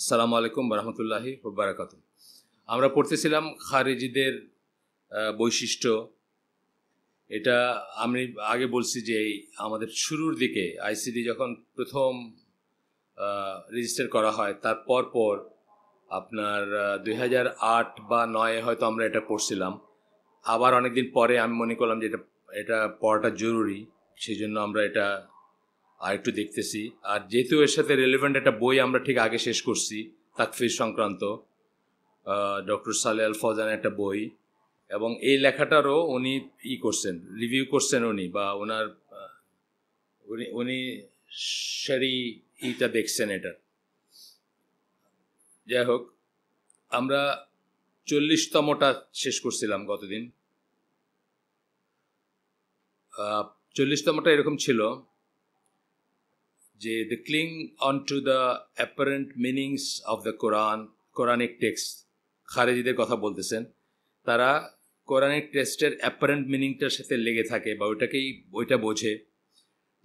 আসসালামু আলাইকুম বারহমতুল্লাহি বারাকাত আমরা পড়তেছিলাম খারেজিদের বৈশিষ্ট্য এটা আমি আগে বলছি যে আমাদের শুরুর দিকে আইসিডি যখন প্রথম রেজিস্টার করা হয় তারপর পর আপনার দুই আট বা নয়ে হয়তো আমরা এটা পড়ছিলাম আবার অনেকদিন পরে আমি মনে করলাম যে এটা এটা পড়াটা জরুরি সেই জন্য আমরা এটা আর একটু দেখতেছি আর যেহেতু এর সাথে রেলিভেন্ট একটা বই আমরা ঠিক আগে শেষ করছি তাকফির সংক্রান্ত ডক্টর সালে আল ফজানের একটা বই এবং এই লেখাটারও উনি ই করছেন রিভিউ করছেন উনি বা ওনার উনি উনি সারি ইটা দেখছেন এটার যাই হোক আমরা চল্লিশতমটা শেষ করছিলাম গতদিন চল্লিশতমটা এরকম ছিল যে the cling on to the apparent meanings of the Quran Quranic text খারেজিদের কথা বলতেছেন তারা কোরআনিক টেক্সটের অ্যাপারেন্ট মিনিংটার সাথে লেগে থাকে বা ওইটাকেই ওইটা বোঝে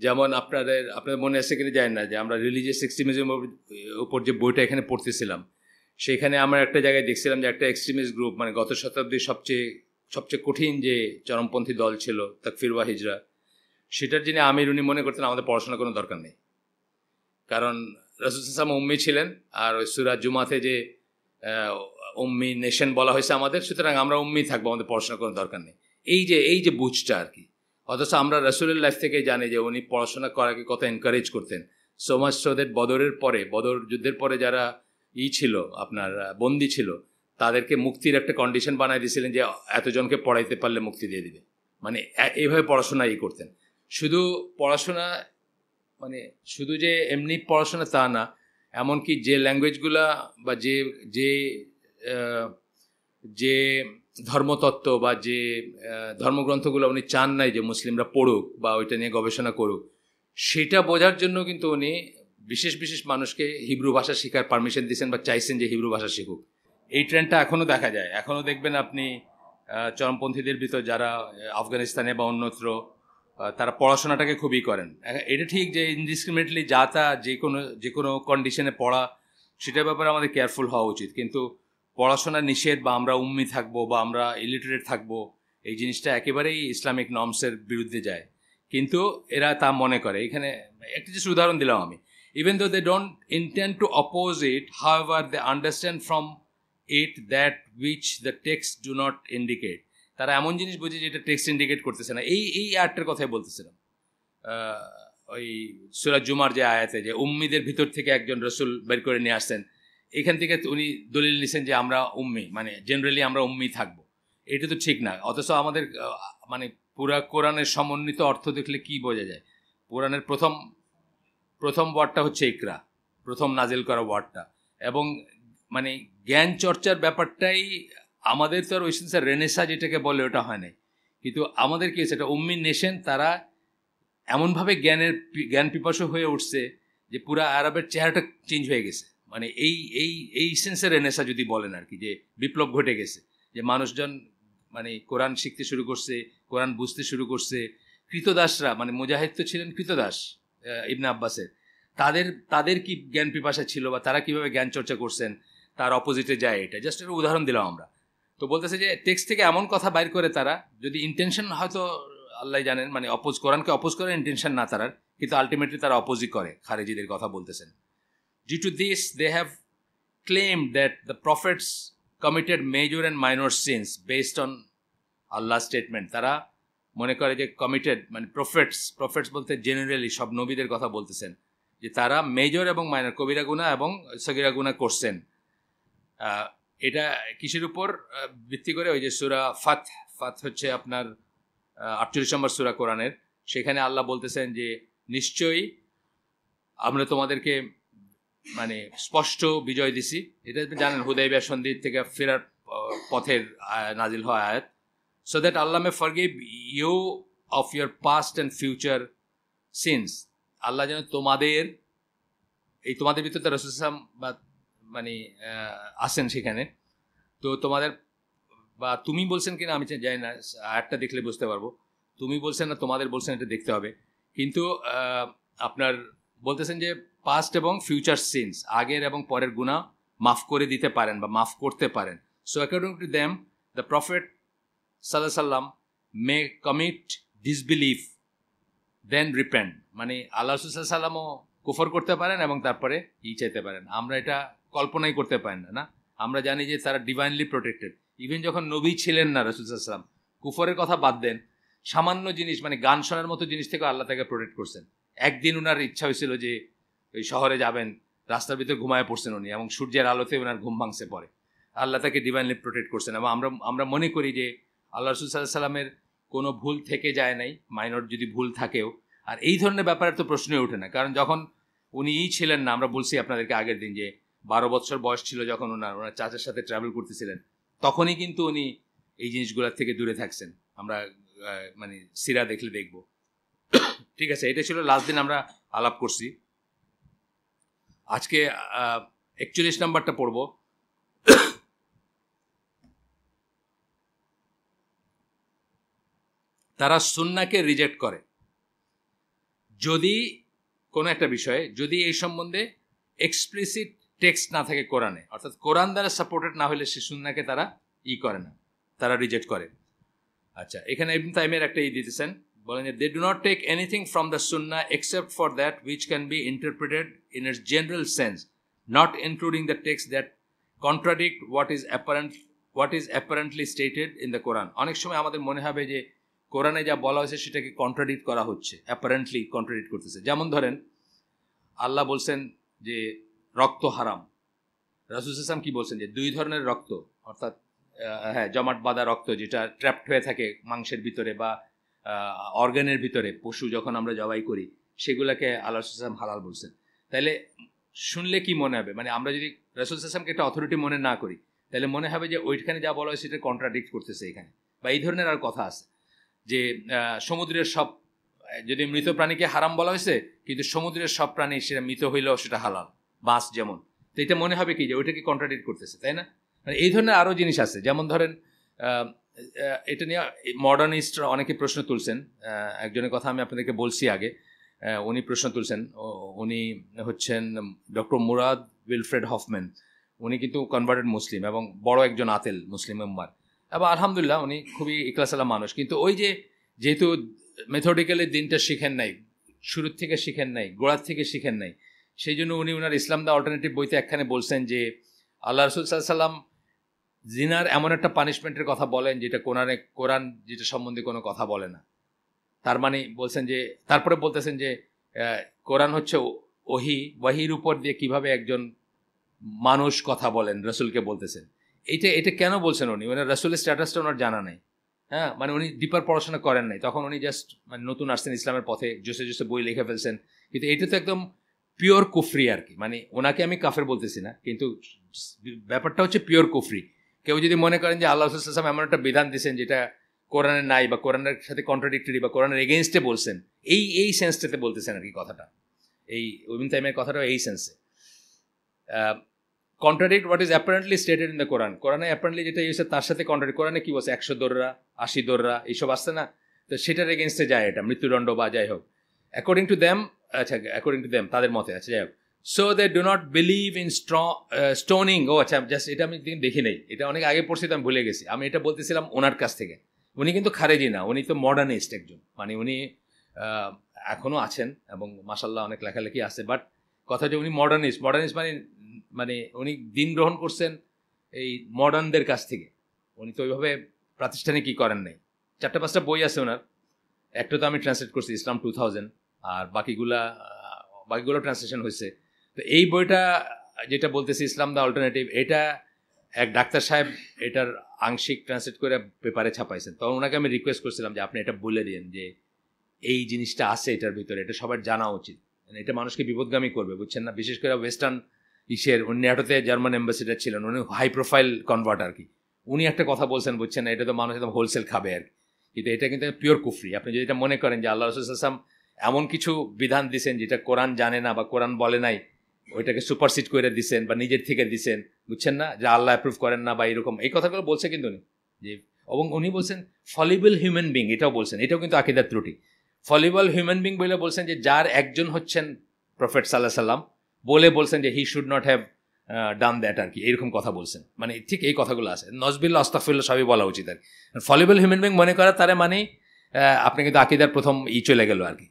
যেমন আপনাদের আপনাদের মনে আছে কিনা যায় না যে আমরা রিলিজিয়াস এক্সট্রিমিজম উপর যে বইটা এখানে পড়তেছিলাম সেখানে আমরা একটা জায়গায় দেখছিলাম যে একটা এক্সট্রিমিস্ট গ্রুপ মানে গত শতাব্দীর সবচেয়ে সবচেয়ে কঠিন যে চরমপন্থী দল ছিল তাকফির হিজরা সেটার যিনি আমির উনি মনে করতেন আমাদের পড়াশোনা কোনো দরকার নেই কারণ ইসলাম উম্মি ছিলেন আর ওই সুরাজ জুমাতে যে উম্মি নেশন বলা হয়েছে আমাদের সুতরাং আমরা উম্মি থাকবো আমাদের পড়াশোনা করার দরকার নেই এই যে এই যে বুঝটা আর কি অথচ আমরা রসুলের লাইফ থেকে জানি যে উনি পড়াশোনা করাকে কত এনকারেজ করতেন সমাজ মাচ বদরের পরে বদর যুদ্ধের পরে যারা ই ছিল আপনার বন্দি ছিল তাদেরকে মুক্তির একটা কন্ডিশন বানিয়ে দিয়েছিলেন যে এতজনকে পড়াইতে পারলে মুক্তি দিয়ে দিবে মানে এইভাবে পড়াশোনা ই করতেন শুধু পড়াশোনা মানে শুধু যে এমনি পড়াশোনা তা না এমনকি যে ল্যাঙ্গুয়েজগুলা বা যে যে যে ধর্মতত্ত্ব বা যে ধর্মগ্রন্থগুলো উনি চান নাই যে মুসলিমরা পড়ুক বা ওইটা নিয়ে গবেষণা করুক সেটা বোঝার জন্য কিন্তু উনি বিশেষ বিশেষ মানুষকে হিব্রু ভাষা শেখার পারমিশন দিয়েছেন বা চাইছেন যে হিব্রু ভাষা শিখুক এই ট্রেন্ডটা এখনও দেখা যায় এখনও দেখবেন আপনি চরমপন্থীদের ভিতর যারা আফগানিস্তানে বা অন্যত্র তারা পড়াশোনাটাকে খুবই করেন এটা ঠিক যে ইনডিসক্রিমিনেটলি যা তা যে কোনো যে কোনো কন্ডিশনে পড়া সেটার ব্যাপারে আমাদের কেয়ারফুল হওয়া উচিত কিন্তু পড়াশোনা নিষেধ বা আমরা উম্মি থাকবো বা আমরা ইলিটারেট থাকবো এই জিনিসটা একেবারেই ইসলামিক নর্মসের বিরুদ্ধে যায় কিন্তু এরা তা মনে করে এখানে একটা জিনিস উদাহরণ দিলাম আমি even though they don't intend to oppose it however they understand from it that which the text do not indicate তারা এমন জিনিস বোঝে যে এটা টেক্সট ইন্ডিকেট করতেছে না এই এই আর্টটার কথাই বলতেছিলাম ওই সুরাজ জুমার যে আয়াতে যে উম্মিদের ভিতর থেকে একজন রসুল বের করে নিয়ে আসছেন এখান থেকে উনি দলিল নিছেন যে আমরা উম্মি মানে জেনারেলি আমরা উম্মি থাকব এটা তো ঠিক না অথচ আমাদের মানে পুরা কোরআনের সমন্বিত অর্থ দেখলে কি বোঝা যায় কোরআনের প্রথম প্রথম ওয়ার্ডটা হচ্ছে ইকরা প্রথম নাজিল করা ওয়ার্ডটা এবং মানে জ্ঞান চর্চার ব্যাপারটাই আমাদের তো আর ওই সেন্সে রেনেসা যেটাকে বলে ওটা হয় নাই কিন্তু আমাদের কি হয়েছে এটা উম্মি নেশন তারা এমনভাবে জ্ঞানের জ্ঞান পিপাসু হয়ে উঠছে যে পুরা আরবের চেহারাটা চেঞ্জ হয়ে গেছে মানে এই এই এই সেন্সের এনেসা যদি বলেন আর কি যে বিপ্লব ঘটে গেছে যে মানুষজন মানে কোরআন শিখতে শুরু করছে কোরআন বুঝতে শুরু করছে কৃতদাসরা মানে মুজাহিদ তো ছিলেন কৃতদাস ইবনা আব্বাসের তাদের তাদের কি জ্ঞান পিপাসা ছিল বা তারা কিভাবে জ্ঞান চর্চা করছেন তার অপোজিটে যায় এটা জাস্ট একটা উদাহরণ দিলাম আমরা তো বলতেছে যে টেক্সট থেকে এমন কথা বাইর করে তারা যদি ইন্টেনশন হয়তো আল্লাহ জানেন মানে অপোজ কোরআনকে অপোজ করার ইন্টেনশন না তারার কিন্তু আলটিমেটলি তারা অপোজই করে খারেজিদের কথা বলতেছেন due to this they have claim that the prophets committed major and minor sins based on Allah statement তারা মনে করে যে কমিটেড মানে প্রফেটস প্রফেটস বলতে জেনারেলি সব নবীদের কথা বলতেছেন যে তারা মেজর এবং মাইনর কবিরা গুণা এবং সগিরা গুণা করছেন এটা কিসের উপর ভিত্তি করে ওই যে সুরা ফাত ফাত হচ্ছে আপনার আটচল্লিশ নম্বর সুরা কোরআনের সেখানে আল্লাহ বলতেছেন যে নিশ্চয়ই আমরা তোমাদেরকে মানে স্পষ্ট বিজয় দিছি এটা জানেন হুদাইবিয়া সন্ধি থেকে ফেরার পথের নাজিল হয় আয়াত so that Allah may forgive you of your past and future sins Allah যেন তোমাদের এই তোমাদের ভিতরে রসুলাম বা মানে আসেন সেখানে তো তোমাদের বা তুমি বলছেন কিনা আমি জানি না একটা দেখলে বুঝতে পারবো তুমি বলছেন না তোমাদের বলছেন এটা দেখতে হবে কিন্তু আপনার বলতেছেন যে পাস্ট এবং ফিউচার সিনস আগের এবং পরের গুণা মাফ করে দিতে পারেন বা মাফ করতে পারেন so according to them the prophet সাল্লাহ সাল্লাম may commit disbelieve then repent মানে আল্লাহ সাল্লামও কুফর করতে পারেন এবং তারপরে ই চাইতে পারেন আমরা এটা কল্পনাই করতে পারেন না না আমরা জানি যে তারা ডিভাইনলি প্রোটেক্টেড ইভেন যখন নবী ছিলেন না রসুলাম কুফরের কথা বাদ দেন সামান্য জিনিস মানে গান শোনার মতো জিনিস থেকে আল্লাহ তাকে প্রোটেক্ট করছেন একদিন ওনার ইচ্ছা হয়েছিল যে ওই শহরে যাবেন রাস্তার ভিতরে ঘুমায় পড়ছেন উনি এবং সূর্যের আলোতে ওনার ঘুম ভাঙছে পরে আল্লাহ তাকে ডিভাইনলি প্রোটেক্ট করছেন এবং আমরা আমরা মনে করি যে আল্লাহ রসুল সাল্লাহ সাল্লামের কোনো ভুল থেকে যায় নাই মাইনর যদি ভুল থাকেও আর এই ধরনের ব্যাপারে তো প্রশ্নই ওঠে না কারণ যখন উনি ছিলেন না আমরা বলছি আপনাদেরকে আগের দিন যে বারো বছর বয়স ছিল যখন ওনার ওনার চাচার সাথে ট্রাভেল করতেছিলেন তখনই কিন্তু উনি এই জিনিসগুলোর থেকে দূরে থাকছেন আমরা মানে সিরা দেখলে দেখব ঠিক আছে এটা ছিল লাস্ট দিন আমরা আলাপ করছি আজকে একচল্লিশ নাম্বারটা পড়ব তারা সুন্নাকে রিজেক্ট করে যদি কোনো একটা বিষয়ে যদি এই সম্বন্ধে এক্সপ্লিসিট টেক্সট না থাকে কোরআনে অর্থাৎ কোরআন দ্বারা সাপোর্টেড না হলে সে সুন্নাকে তারা ই করে না তারা রিজেক্ট করে আচ্ছা এখানে ইবন তাইমের একটা ই দিতেছেন বলেন যে they do not take anything from the Sunnah except for that which can be interpreted in its general sense not including the text that contradict what is apparent what is apparently stated in the Quran অনেক সময় আমাদের মনে হবে যে কোরআনে যা বলা হয়েছে সেটাকে কন্ট্রাডিক্ট করা হচ্ছে অ্যাপারেন্টলি কন্ট্রাডিক্ট করতেছে যেমন ধরেন আল্লাহ বলছেন যে রক্ত হারাম রাসুল ইসলাম কি বলছেন যে দুই ধরনের রক্ত অর্থাৎ হ্যাঁ জমাট বাঁধা রক্ত যেটা ট্র্যাপড হয়ে থাকে মাংসের ভিতরে বা অর্গানের ভিতরে পশু যখন আমরা জবাই করি সেগুলোকে আল্লাহ ইসলাম হালাল বলছেন তাহলে শুনলে কি মনে হবে মানে আমরা যদি রাসুল ইসলামকে একটা অথরিটি মনে না করি তাহলে মনে হবে যে ওইখানে যা বলা হয় সেটা কন্ট্রাডিক্ট করতেছে এখানে বা এই ধরনের আর কথা আছে যে সমুদ্রের সব যদি মৃত প্রাণীকে হারাম বলা হয়েছে কিন্তু সমুদ্রের সব প্রাণী সেটা মৃত হইলেও সেটা হালাল বাস যেমন তো এটা মনে হবে কি যে ওইটাকে কন্ট্রাডিক্ট করতেছে তাই না মানে এই ধরনের আরও জিনিস আছে যেমন ধরেন এটা নিয়ে মডার্নিস্টরা অনেকে প্রশ্ন তুলছেন একজনের কথা আমি আপনাদেরকে বলছি আগে উনি প্রশ্ন তুলছেন উনি হচ্ছেন ডক্টর মুরাদ উইলফ্রেড হফম্যান উনি কিন্তু কনভার্টেড মুসলিম এবং বড় একজন আতেল মুসলিম মেম্বার এবং আলহামদুলিল্লাহ উনি খুবই ইকলাসালা মানুষ কিন্তু ওই যে যেহেতু মেথোডিক্যালি দিনটা শিখেন নাই শুরুর থেকে শিখেন নাই গোড়ার থেকে শিখেন নাই সেই জন্য উনি ওনার ইসলাম দা অল্টারনেটিভ বইতে একখানে বলছেন যে আল্লাহ রসুল সাল্লাম জিনার এমন একটা পানিশমেন্টের কথা বলেন যেটা কোরআনে কোরআন যেটা সম্বন্ধে কোনো কথা বলে না তার মানে বলছেন যে তারপরে বলতেছেন যে কোরআন হচ্ছে ওহি ওয়াহির উপর দিয়ে কিভাবে একজন মানুষ কথা বলেন রসুলকে বলতেছেন এইটা এটা কেন বলছেন উনি মানে রসুলের স্ট্যাটাসটা ওনার জানা নেই হ্যাঁ মানে উনি ডিপার পড়াশোনা করেন নাই তখন উনি জাস্ট মানে নতুন আসছেন ইসলামের পথে জোসে জোসে বই লিখে ফেলছেন কিন্তু এটা তো একদম পিওর কুফরি আর কি মানে ওনাকে আমি কাফের বলতেছি না কিন্তু ব্যাপারটা হচ্ছে পিওর কুফরি কেউ যদি মনে করেন যে আল্লাহ সাল্লাম এমন একটা বিধান দিয়েছেন যেটা কোরআনের নাই বা কোরআনের সাথে কন্ট্রাডিক্টরি বা কোরআনের এগেনস্টে বলছেন এই এই সেন্সটাতে বলতেছেন আর কি কথাটা এই ওবিন তাইমের কথাটা এই সেন্সে contradict what is apparently stated in the Quran কোরআনে অ্যাপারেন্টলি যেটা ইউসে তার সাথে কন্ট্রাডিক্ট কোরআনে কী বলছে একশো দোররা আশি দোররা এইসব আসছে না তো সেটার এগেনস্টে যায় এটা মৃত্যুদণ্ড বা যাই হোক অ্যাকর্ডিং টু দ্যাম আচ্ছা অ্যাকর্ডিং টু দেম তাদের মতে আছে আচ্ছা, যাই হোক so they do not believe in stoning ও আচ্ছা জাস্ট এটা আমি দেখি নেই এটা অনেক আগে পড়ছি তো আমি ভুলে গেছি আমি এটা বলতেছিলাম ওনার কাছ থেকে উনি কিন্তু খারেজি না উনি তো মডার্নিস্ট একজন মানে উনি এখনও আছেন এবং মাসাল্লাহ অনেক লেখালেখি আছে বাট কথা যে উনি মডার্নিস্ট মডার্নিস্ট মানে মানে উনি দিন গ্রহণ করছেন এই মডার্নদের কাছ থেকে উনি তো ওইভাবে প্রাতিষ্ঠানিক কী করেন নাই চারটা পাঁচটা বই আছে ওনার একটা তো আমি ট্রান্সলেট করছি ইসলাম টু থাউজেন্ড আর বাকিগুলা বাকিগুলো ট্রান্সলেশন হয়েছে তো এই বইটা যেটা বলতেছি ইসলাম দ্য অল্টারনেটিভ এটা এক ডাক্তার সাহেব এটার আংশিক ট্রান্সলেট করে পেপারে ছাপাইছেন তখন ওনাকে আমি রিকোয়েস্ট করছিলাম যে আপনি এটা বলে দিন যে এই জিনিসটা আছে এটার ভিতরে এটা সবার জানা উচিত মানে এটা মানুষকে বিপদগামী করবে বুঝছেন না বিশেষ করে ওয়েস্টার্ন ইসের উনি ন্যাটোতে জার্মান এম্বাসিডার ছিলেন উনি হাই প্রোফাইল কনভার্ট আর কি উনি একটা কথা বলছেন বুঝছেন না এটা তো মানুষ একদম হোলসেল খাবে আর কি কিন্তু এটা কিন্তু পিওর কুফরি আপনি যদি এটা মনে করেন যে আল্লাহ রসুল আসলাম এমন কিছু বিধান দিছেন যেটা কোরআন জানে না বা কোরআন বলে নাই ওইটাকে সুপারসিড করে দিছেন বা নিজের থেকে দিছেন বুঝছেন না যে আল্লাহ অ্যাপ্রুভ করেন না বা এরকম এই কথাগুলো বলছে কিন্তু উনি যে এবং উনি বলছেন ফলিবল হিউম্যান বিং এটাও বলছেন এটাও কিন্তু আকিদার ত্রুটি ফলিবল হিউম্যান বিং বলে বলছেন যে যার একজন হচ্ছেন প্রফেট সাল্লাহ সাল্লাম বলে বলছেন যে he should not have done that আর কি এরকম কথা বলছেন মানে ঠিক এই কথাগুলো আছে নজবিল আস্তাফুল্লা সবই বলা উচিত আর কি ফলিবল হিউম্যান বিং মনে করা তারা মানে আপনি কিন্তু আকিদার প্রথম ই চলে গেল আর কি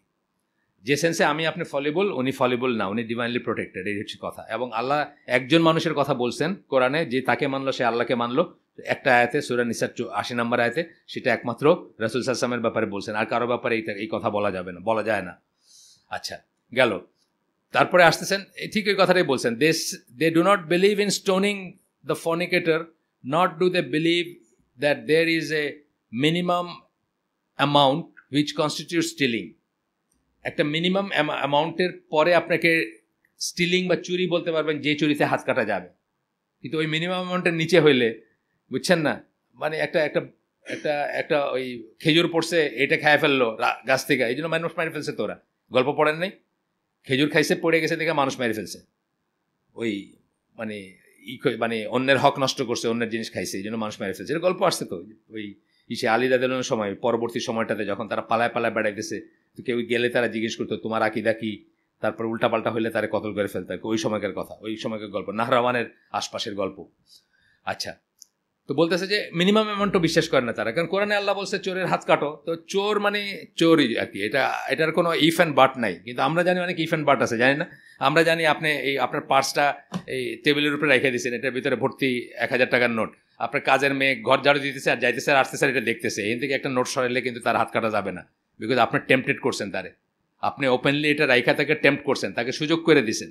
যে সেন্সে আমি আপনি ফলেবল উনি ফলেবল না উনি ডিভাইনলি প্রোটেক্টেড এই হচ্ছে কথা এবং আল্লাহ একজন মানুষের কথা বলছেন কোরআনে যে তাকে মানলো সে আল্লাহকে মানলো একটা আয়াতে সুরা নিসার আশি নম্বর আয়াতে সেটা একমাত্র রাসুল সাসামের ব্যাপারে বলছেন আর কারো ব্যাপারে এই কথা বলা যাবে না বলা যায় না আচ্ছা গেল তারপরে আসতেছেন ঠিক ওই কথাটাই বলছেন they they do not believe in stoning the fornicator not do they believe that there is a minimum amount which constitute stealing একটা মিনিমাম অ্যামাউন্টের পরে আপনাকে স্টিলিং বা চুরি বলতে পারবেন যে চুরিতে হাত কাটা যাবে কিন্তু ওই মিনিমাম অ্যামাউন্টের নিচে হইলে বুঝছেন না মানে একটা একটা একটা একটা ওই খেজুর পড়ছে এটা খায় ফেললো গাছ থেকে এই জন্য মানুষ মারি ফেলছে তোরা গল্প পড়েন নাই খেজুর খাইছে পড়ে গেছে দেখে মানুষ মেরে ফেলছে ওই মানে ই মানে অন্যের হক নষ্ট করছে অন্যের জিনিস খাইছে এই জন্য মানুষ মেরে ফেলছে এটা গল্প আসছে তো ওই ইসে আলিদাদের সময় পরবর্তী সময়টাতে যখন তারা পালায় পালায় বেড়াইতেছে তো কেউ গেলে তারা জিজ্ঞেস করতো তোমার আঁকি কি তারপর উল্টাপাল্টা হইলে তারা কতল করে ফেলতে ওই সময়কার কথা ওই সময়কার গল্প নাহরাওয়ানের আশপাশের গল্প আচ্ছা তো বলতেছে যে মিনিমাম অ্যামাউন্টও বিশ্বাস করে না তারা কারণ কোরআনে আল্লাহ বলছে চোরের হাত কাটো তো চোর মানে চোরই আর কি এটা এটার কোনো ইফ অ্যান্ড বাট নাই কিন্তু আমরা জানি অনেক ইফ অ্যান্ড বাট আছে জানি না আমরা জানি আপনি এই আপনার পার্সটা এই টেবিলের উপরে রেখে দিয়েছেন এটার ভিতরে ভর্তি এক হাজার টাকার নোট আপনার কাজের মেয়ে ঘর ঝাড়ু দিতেছে আর যাইতেছে আর আসতেছে এটা দেখতেছে এখান থেকে একটা নোট সরাইলে কিন্তু তার হাত কাটা যাবে না বিকজ আপনি টেম্পটেড করছেন তারে আপনি ওপেনলি এটা রাইখা তাকে টেম্পট করছেন তাকে সুযোগ করে দিছেন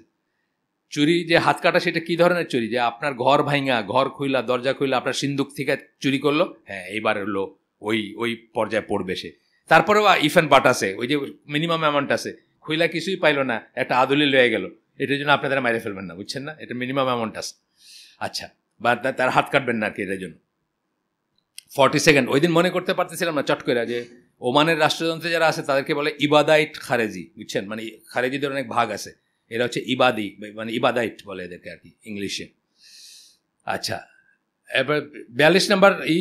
চুরি যে হাত কাটা সেটা কি ধরনের চুরি যে আপনার ঘর ভাঙা ঘর খুইলা দরজা খুইলা আপনার সিন্দুক থেকে চুরি করলো হ্যাঁ এইবার হলো ওই ওই পর্যায়ে পড়বে সে তারপরেও ইফেন বাট আছে ওই যে মিনিমাম অ্যামাউন্ট আছে খুইলা কিছুই পাইলো না একটা আদুলি লয়ে গেল এটার জন্য আপনাদের মাইরে ফেলবেন না বুঝছেন না এটা মিনিমাম অ্যামাউন্ট আছে আচ্ছা বা তার হাত কাটবেন না আর কি এটার জন্য ফর্টি সেকেন্ড ওই দিন মনে করতে পারতেছিলাম না চট করে যে ওমানের রাষ্ট্রযন্ত্রে যারা আছে তাদেরকে বলে ইবাদাইট খারেজি বুঝছেন মানে খারেজিদের অনেক ভাগ আছে এরা হচ্ছে ইবাদি মানে ইবাদাইট বলে এদেরকে আর কি ইংলিশে আচ্ছা এবার বিয়াল্লিশ নাম্বার ই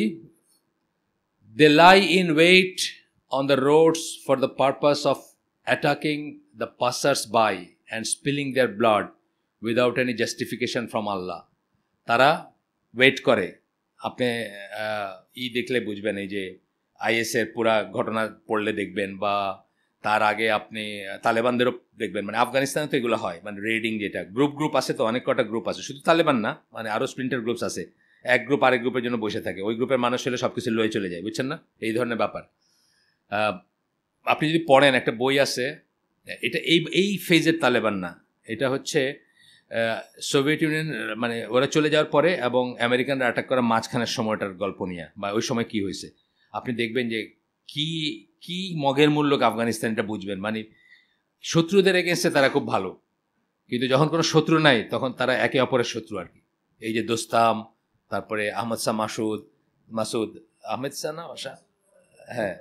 they lie in wait on the roads for the purpose of attacking the passers by and spilling their blood without any justification from Allah তারা ওয়েট করে আপনি ই দেখলে বুঝবেন এই যে আইএসের পুরা ঘটনা পড়লে দেখবেন বা তার আগে আপনি তালেবানদেরও দেখবেন মানে আফগানিস্তানে তো এগুলো হয় মানে রেডিং যেটা গ্রুপ গ্রুপ আছে তো অনেক কটা গ্রুপ আছে শুধু তালেবান না মানে আরও স্প্রিন্টার গ্রুপস আছে এক গ্রুপ আরেক গ্রুপের জন্য বসে থাকে ওই গ্রুপের মানুষ হলে সব কিছু লয়ে চলে যায় বুঝছেন না এই ধরনের ব্যাপার আপনি যদি পড়েন একটা বই আছে এটা এই এই ফেজের তালেবান না এটা হচ্ছে সোভিয়েত ইউনিয়ন মানে ওরা চলে যাওয়ার পরে এবং আমেরিকানরা অ্যাটাক করা মাঝখানের সময়টার গল্প নিয়ে বা ওই সময় কি হয়েছে আপনি দেখবেন যে কি কি মগের মূল্যক আফগানিস্তান এটা বুঝবেন মানে শত্রুদের এগেনস্টে তারা খুব ভালো কিন্তু যখন কোনো শত্রু নাই তখন তারা একে অপরের শত্রু আর কি এই যে দোস্তাম তারপরে আহমদ শাহ মাসুদ মাসুদ আহমেদ শাহ না হ্যাঁ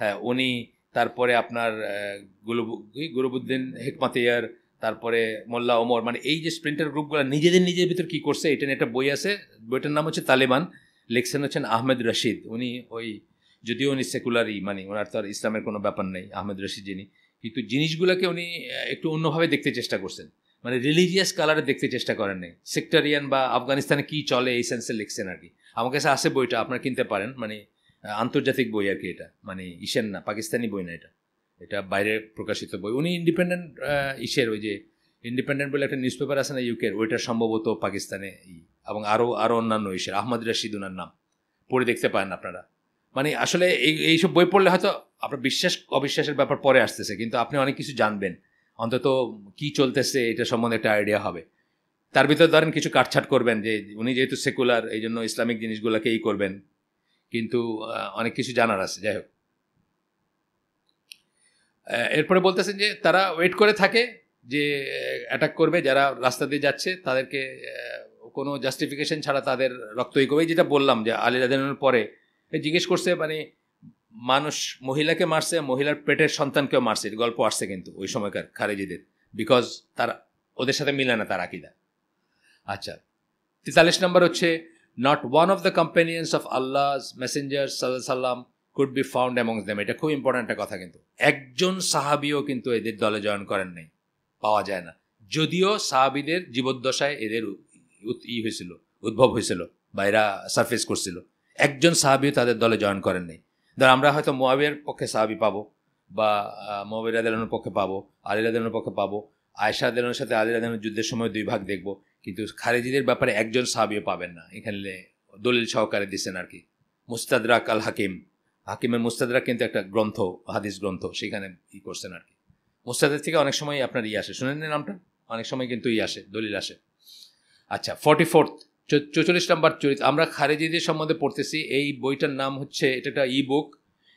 হ্যাঁ উনি তারপরে আপনার গুলু গুরুবুদ্দিন হেকমাতিয়ার তারপরে মোল্লা ওমর মানে এই যে স্প্রিন্টার গ্রুপগুলো নিজেদের নিজের ভিতর কী করছে এটা নিয়ে একটা বই আছে বইটার নাম হচ্ছে তালেবান লিখছেন হচ্ছেন আহমেদ রশিদ উনি ওই যদিও উনি সেকুলারই মানে ওনার তো আর ইসলামের কোনো ব্যাপার নেই আহমেদ রশিদ যিনি কিন্তু জিনিসগুলোকে উনি একটু অন্যভাবে দেখতে চেষ্টা করছেন মানে রিলিজিয়াস কালারে দেখতে চেষ্টা করেন নাই সেক্টারিয়ান বা আফগানিস্তানে কি চলে এই সেন্সে লিখছেন আর কি আমার কাছে আছে বইটা আপনারা কিনতে পারেন মানে আন্তর্জাতিক বই আর কি এটা মানে ইসেন না পাকিস্তানি বই না এটা এটা বাইরে প্রকাশিত বই উনি ইন্ডিপেন্ডেন্ট ইসের ওই যে ইন্ডিপেন্ডেন্ট বলে একটা নিউজ পেপার আছে না ইউকের ওইটা সম্ভবত পাকিস্তানে এবং আরও আরও অন্যান্য ইসের আহমদ রশিদ ওনার নাম পড়ে দেখতে পারেন আপনারা মানে আসলে এই এইসব বই পড়লে হয়তো আপনার বিশ্বাস অবিশ্বাসের ব্যাপার পরে আসতেছে কিন্তু আপনি অনেক কিছু জানবেন অন্তত কি চলতেছে এটা সম্বন্ধে একটা আইডিয়া হবে তার ভিতর ধরেন কিছু কাটছাট করবেন যে উনি যেহেতু সেকুলার এই জন্য ইসলামিক জিনিসগুলোকেই করবেন কিন্তু অনেক কিছু জানার আছে যাই হোক এরপরে বলতেছেন যে তারা ওয়েট করে থাকে যে অ্যাটাক করবে যারা রাস্তা দিয়ে যাচ্ছে তাদেরকে কোনো জাস্টিফিকেশন ছাড়া তাদের রক্তই করবে যেটা বললাম যে আলী রাজানের পরে জিজ্ঞেস করছে মানে মানুষ মহিলাকে মারছে মহিলার পেটের সন্তানকেও মারছে গল্প আসছে কিন্তু ওই সময়কার খারেজিদের বিকজ তার ওদের সাথে মিলে না তার আকিদা আচ্ছা তেতাল্লিশ নম্বর হচ্ছে not one of the companions of Allah messenger সাল্লাহ সাল্লাম could be found amongst them এটা খুব ইম্পর্ট্যান্ট একটা কথা কিন্তু একজন সাহাবিও কিন্তু এদের দলে জয়েন করেন নাই পাওয়া যায় না যদিও সাহাবিদের জীবদ্দশায় এদের ই হয়েছিল উদ্ভব হয়েছিল বা এরা সার্ফেস করছিল একজন সাহাবিও তাদের দলে জয়েন করেননি ধর আমরা হয়তো মোয়াবিয়ার পক্ষে সাহাবি পাবো বা মোয়াবির আদালনের পক্ষে পাবো আলী আদালনের পক্ষে পাবো আয়সা আদালনের সাথে আলী আদালনের যুদ্ধের সময় দুই ভাগ দেখব কিন্তু খারেজিদের ব্যাপারে একজন সাহাবিও পাবেন না এখানে দলিল সহকারে দিচ্ছেন আর কি মুস্তাদরাক আল হাকিম হাকিমের মুস্তাদরাক কিন্তু একটা গ্রন্থ হাদিস গ্রন্থ সেখানে ই করছেন আর কি মুস্তাদের থেকে অনেক সময় আপনার ই আসে শুনেন নামটা অনেক সময় কিন্তু ই আসে দলিল আসে আচ্ছা ফর্টি ফোর্থ চৌচল্লিশ নম্বর চরিত্র আমরা খারেজিদের সম্বন্ধে পড়তেছি এই বইটার নাম হচ্ছে এটা একটা ই বুক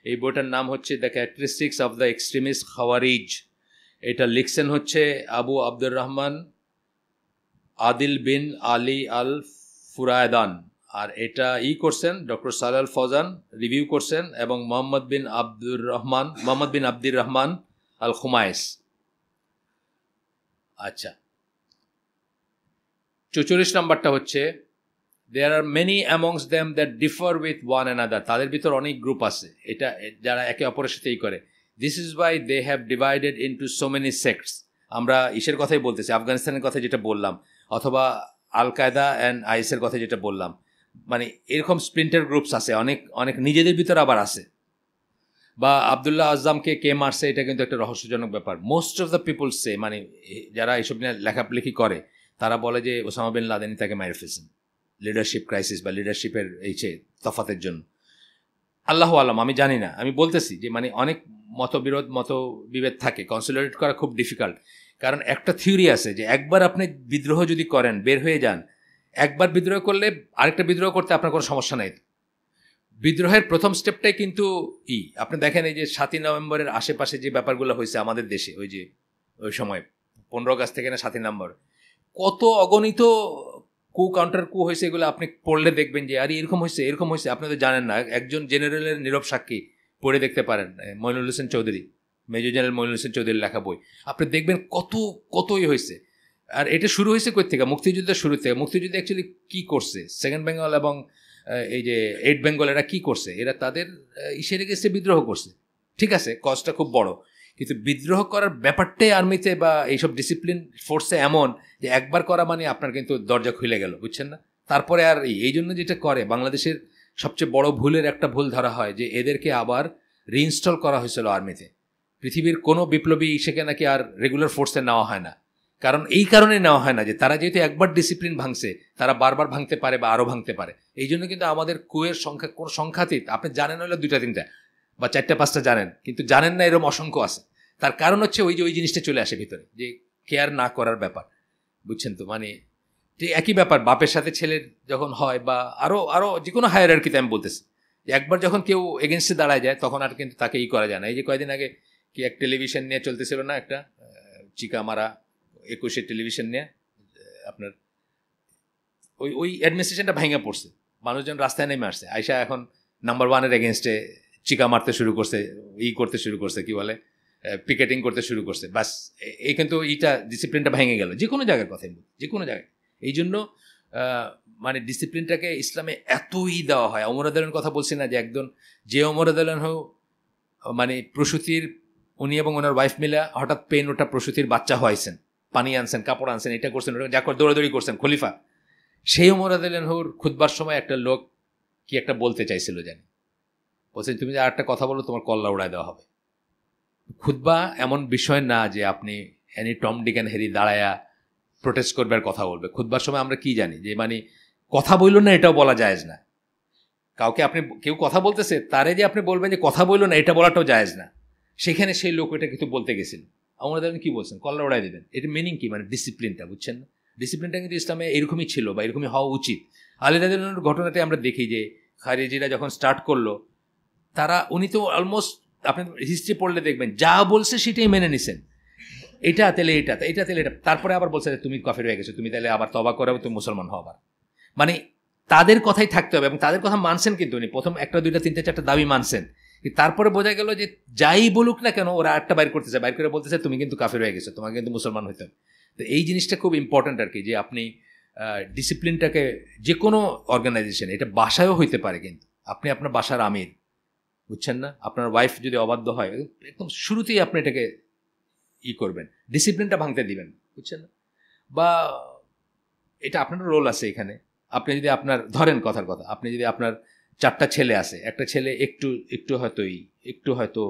এই বইটার নাম হচ্ছে the characteristics of the extremist Khawarij এটা লিখছেন হচ্ছে আবু আব্দুর রহমান আদিল বিন আলী আল ফুরায়দান আর এটা ই করছেন ডক্টর সালাল ফজান রিভিউ করছেন এবং মোহাম্মদ বিন আব্দুর রহমান মোহাম্মদ বিন আব্দুর রহমান আল খুমায়েস আচ্ছা চৌচল্লিশ নাম্বারটা হচ্ছে there are many amongst them that differ with one other তাদের ভিতর অনেক গ্রুপ আছে এটা যারা একে অপরের সাথেই করে this is why they have divided into so many sects আমরা ইসের কথাই বলতেছি আফগানিস্তানের কথা যেটা বললাম অথবা আল কায়দা অ্যান্ড আইএসের কথা যেটা বললাম মানে এরকম স্প্রিন্টার গ্রুপস আছে অনেক অনেক নিজেদের ভিতর আবার আছে বা আবদুল্লাহ আজমকে কে মারছে এটা কিন্তু একটা রহস্যজনক ব্যাপার মোস্ট অফ দ্য পিপল সে মানে যারা এইসব নিয়ে লেখালেখি করে তারা বলে যে ওসামা বিন লাদেনি তাকে মায়ের ফেলছেন লিডারশিপ ক্রাইসিস বা লিডারশিপের এই যে তফাতের জন্য আল্লাহ আলম আমি জানি না আমি বলতেছি যে মানে অনেক মতবিরোধ মত বিভেদ থাকে কনসোলিডেট করা খুব ডিফিকাল্ট কারণ একটা থিওরি আছে যে একবার আপনি বিদ্রোহ যদি করেন বের হয়ে যান একবার বিদ্রোহ করলে আরেকটা বিদ্রোহ করতে আপনার কোনো সমস্যা নেই বিদ্রোহের প্রথম স্টেপটাই কিন্তু ই আপনি দেখেন এই যে সাতই নভেম্বরের আশেপাশে যে ব্যাপারগুলো হয়েছে আমাদের দেশে ওই যে ওই সময় পনেরো আগস্ট থেকে না সাতই নভেম্বর কত অগণিত কু কাউন্টার কু হয়েছে এগুলো আপনি পড়লে দেখবেন যে আর এরকম হয়েছে এরকম হয়েছে আপনি তো জানেন না একজন জেনারেলের নীরব সাক্ষী পড়ে দেখতে পারেন মইনুল হোসেন চৌধুরী মেজর জেনারেল মইনুল হোসেন চৌধুরীর লেখা বই আপনি দেখবেন কত কতই হয়েছে আর এটা শুরু হয়েছে কোথা থেকে মুক্তিযুদ্ধের শুরু থেকে মুক্তিযুদ্ধ অ্যাকচুয়ালি কী করছে সেকেন্ড বেঙ্গল এবং এই যে এইট বেঙ্গল এরা কী করছে এরা তাদের ইসে গেছে বিদ্রোহ করছে ঠিক আছে কজটা খুব বড় কিন্তু বিদ্রোহ করার ব্যাপারটাই আর্মিতে বা এইসব ডিসিপ্লিন ফোর্সে এমন যে একবার করা মানে আপনার কিন্তু দরজা খুলে গেল বুঝছেন না তারপরে আর এই জন্য যেটা করে বাংলাদেশের সবচেয়ে বড় ভুলের একটা ভুল ধরা হয় যে এদেরকে আবার রিইনস্টল করা হয়েছিল আর্মিতে পৃথিবীর কোনো বিপ্লবী সেখানে নাকি আর রেগুলার ফোর্সে নেওয়া হয় না কারণ এই কারণে নেওয়া হয় না যে তারা যেহেতু একবার ডিসিপ্লিন ভাঙছে তারা বারবার ভাঙতে পারে বা আরও ভাঙতে পারে এই জন্য কিন্তু আমাদের কুয়ের সংখ্যা কোনো সংখ্যাতীত আপনি জানেন হলে দুইটা তিনটা বা চারটা পাঁচটা জানেন কিন্তু জানেন না এরকম অসংখ্য আছে তার কারণ হচ্ছে ওই যে ওই জিনিসটা চলে আসে ভিতরে যে কেয়ার না করার ব্যাপার বুঝছেন তো মানে একই ব্যাপার বাপের সাথে ছেলের যখন হয় বা আরও আরও যে কোনো হায়ার আর আমি বলতেছি একবার যখন কেউ এগেনস্টে দাঁড়ায় যায় তখন আর কিন্তু তাকে ই করা যায় না এই যে কয়েকদিন আগে কি এক টেলিভিশন নিয়ে চলতেছিল না একটা চিকা মারা একুশে টেলিভিশন নিয়ে আপনার ওই ওই অ্যাডমিনিস্ট্রেশনটা ভেঙে পড়ছে মানুষজন রাস্তায় নেমে আসছে আয়সা এখন নাম্বার ওয়ানের এগেনস্টে চিকা মারতে শুরু করছে ই করতে শুরু করছে কি বলে পিকেটিং করতে শুরু করছে বাস এই কিন্তু এইটা ডিসিপ্লিনটা ভেঙে গেল যে কোনো জায়গার কথাই যে কোনো জায়গায় এই জন্য মানে ডিসিপ্লিনটাকে ইসলামে এতই দেওয়া হয় অমর কথা বলছি না যে একজন যে অমর আদালন হোক মানে প্রসূতির উনি এবং ওনার ওয়াইফ মিলে হঠাৎ পেন ওটা প্রসূতির বাচ্চা হয়েছেন পানি আনছেন কাপড় আনছেন এটা করছেন ওটা যা করে দৌড়াদৌড়ি করছেন খলিফা সেই অমর আদালন হোর খুদবার সময় একটা লোক কি একটা বলতে চাইছিল জানি বলছেন তুমি যে আর একটা কথা বলো তোমার কল্লা উড়ায় দেওয়া হবে খুদ্া এমন বিষয় না যে আপনি হ্যানি টম ডিগান হেরি দাঁড়ায়া প্রোটেস্ট করবে আর কথা বলবে খুদ্বার সময় আমরা কি জানি যে মানে কথা বলল না এটাও বলা যায় না কাউকে আপনি কেউ কথা বলতেছে তারে যে আপনি বলবেন যে কথা বলল না এটা বলাটাও যায়জ না সেখানে সেই লোক এটা কিন্তু বলতে গেছিল আমরা দেখেন কী বলছেন কল্লা উড়াই দেবেন এটা মিনিং কি মানে ডিসিপ্লিনটা বুঝছেন না ডিসিপ্লিনটা কিন্তু ইসলামে এরকমই ছিল বা এরকমই হওয়া উচিত আলিদাদের ঘটনাতে আমরা দেখি যে খারিজিরা যখন স্টার্ট করলো তারা উনি তো অলমোস্ট আপনি হিস্ট্রি পড়লে দেখবেন যা বলছে সেটাই মেনে নিছেন এটা তেলে এটা এটা তেলে এটা তারপরে আবার বলছে তুমি কফের হয়ে গেছো তুমি তাহলে আবার তবা করো তুমি মুসলমান হও আবার মানে তাদের কথাই থাকতে হবে এবং তাদের কথা মানছেন কিন্তু উনি প্রথম একটা দুইটা তিনটা চারটা দাবি মানছেন তারপরে বোঝা গেল যে যাই বলুক না কেন ওরা আটটা বাইর করতেছে বাইর করে বলতেছে তুমি কিন্তু কাফের হয়ে গেছো তোমাকে কিন্তু মুসলমান হইতে হবে তো এই জিনিসটা খুব ইম্পর্ট্যান্ট আর কি যে আপনি ডিসিপ্লিনটাকে যে কোনো অর্গানাইজেশন এটা বাসায়ও হইতে পারে কিন্তু আপনি আপনার বাসার আমির বুঝছেন না আপনার ওয়াইফ যদি অবাধ্য হয় একদম শুরুতেই আপনি এটাকে ই করবেন ডিসিপ্লিনটা ভাঙতে দিবেন বুঝছেন না বা এটা আপনার রোল আছে এখানে আপনি যদি আপনার ধরেন কথার কথা আপনি যদি আপনার চারটা ছেলে আছে একটা ছেলে একটু একটু হয়তো একটু হয়তো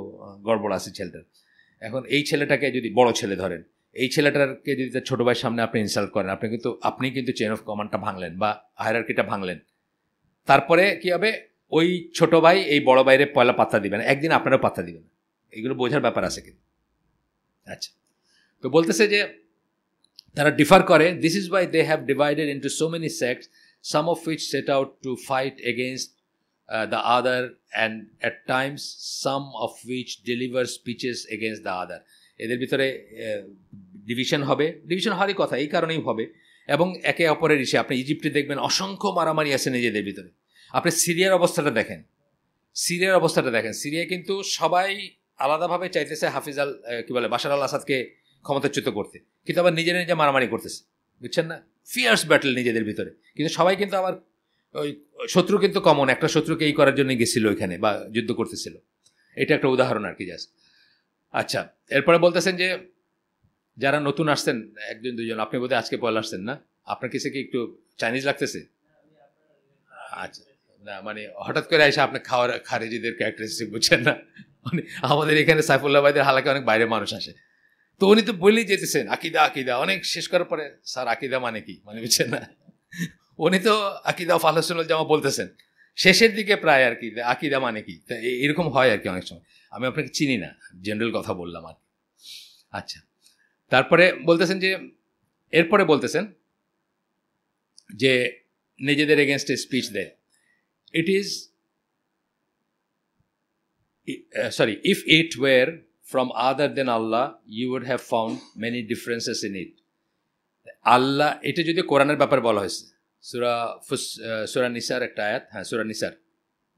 গড়বড় আছে ছেলেটার এখন এই ছেলেটাকে যদি বড় ছেলে ধরেন এই ছেলেটাকে যদি তার ছোটো ভাইয়ের সামনে আপনি ইনসাল্ট করেন আপনি কিন্তু আপনি কিন্তু চেন অফ কমান্ডটা ভাঙলেন বা হায়ারকিটা ভাঙলেন তারপরে কী হবে ওই ছোট ভাই এই বড় ভাইরে পয়লা পাত্তা দিবে না একদিন আপনারও পাত্তা দিবেন এগুলো বোঝার ব্যাপার আছে কিন্তু আচ্ছা তো বলতেছে যে তারা ডিফার করে this is by they have divided into so many sects some of which set out to fight against the other and at times some of which deliver speeches against the other এদের ভিতরে division হবে division হওয়ারই কথা এই কারণেই হবে এবং একে অপরের ইসে আপনি ইজিপ্টে দেখবেন অসংখ্য মারামারি আছে নিজেদের ভিতরে আপনি সিরিয়ার অবস্থাটা দেখেন সিরিয়ার অবস্থাটা দেখেন সিরিয়া কিন্তু সবাই আলাদাভাবে চাইতেছে হাফিজ আল কি বলে বাসার আল আসাদকে ক্ষমতাচ্যুত করতে কিন্তু আবার নিজেরা নিজে মারামারি করতেছে বুঝছেন না ফিয়ার্স ব্যাটল নিজেদের ভিতরে কিন্তু সবাই কিন্তু আবার ওই শত্রু কিন্তু কমন একটা শত্রুকে এই করার জন্যই গেছিল ওইখানে বা যুদ্ধ করতেছিল এটা একটা উদাহরণ আর কি জাস্ট আচ্ছা এরপরে বলতেছেন যে যারা নতুন আসছেন একজন দুজন আপনি বোধহয় আজকে পয়লা আসছেন না আপনার কিসে কি একটু চাইনিজ লাগতেছে আচ্ছা না মানে হঠাৎ করে এসে আপনার খাওয়ার খারেজিদের ক্যারেক্টারিস্টিক বুঝছেন না মানে আমাদের এখানে সাইফুল্লাহবাদের হালাকে অনেক বাইরে মানুষ আসে তো উনি তো বলেই যেতেছেন আকিদা আকিদা অনেক শেষ করার পরে স্যার আকিদা মানে কি মানে বুঝছেন না উনি তো আকিদা ফালসুল জামা বলতেছেন শেষের দিকে প্রায় আর কি আকিদা মানে কি তা এরকম হয় আর কি অনেক সময় আমি আপনাকে চিনি না জেনারেল কথা বললাম আর আচ্ছা তারপরে বলতেছেন যে এরপরে বলতেছেন যে নিজেদের এগেনস্টে স্পিচ দেয় it is uh, sorry, if it were from other than Allah, you would have found many differences in it. আল্লাহ এটা যদি কোরআনের ব্যাপারে বলা হয়েছে সুরা ফুস সুরা নিসার একটা আয়াত হ্যাঁ সুরা নিসার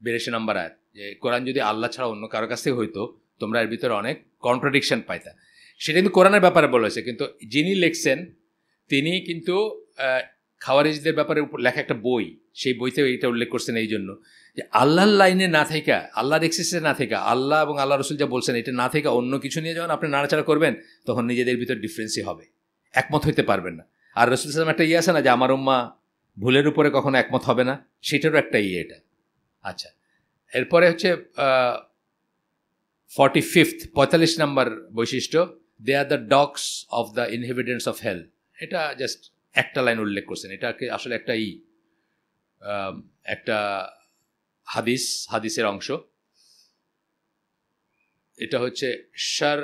বিরাশি নম্বর আয়াত যে কোরআন যদি আল্লাহ ছাড়া অন্য কারোর কাছ থেকে হইতো তোমরা এর ভিতরে অনেক কন্ট্রাডিকশন পাইতা সেটা কিন্তু কোরআনের ব্যাপারে বলা হয়েছে কিন্তু যিনি লিখছেন তিনি কিন্তু খাওয়ারিজদের ব্যাপারে লেখা একটা বই সেই বইতে এটা উল্লেখ করছেন এই জন্য যে আল্লাহর লাইনে না থেকা আল্লাহর এক্সেসে না থেকা আল্লাহ এবং আল্লাহ রসুল যা বলছেন এটা না থেকা অন্য কিছু নিয়ে যখন আপনি নাড়াচাড়া করবেন তখন নিজেদের ভিতর ডিফারেন্সই হবে একমত হইতে পারবেন না আর রসুল সালাম একটা ইয়ে আছে না যে আমার উম্মা ভুলের উপরে কখনো একমত হবে না সেটারও একটা ইয়ে এটা আচ্ছা এরপরে হচ্ছে ফর্টি ফিফথ পঁয়তাল্লিশ নাম্বার বৈশিষ্ট্য they are the dogs of the inhabitants of hell এটা জাস্ট একটা লাইন উল্লেখ করছেন এটাকে আসলে একটা ই একটা হাদিস হাদিসের অংশ এটা হচ্ছে সার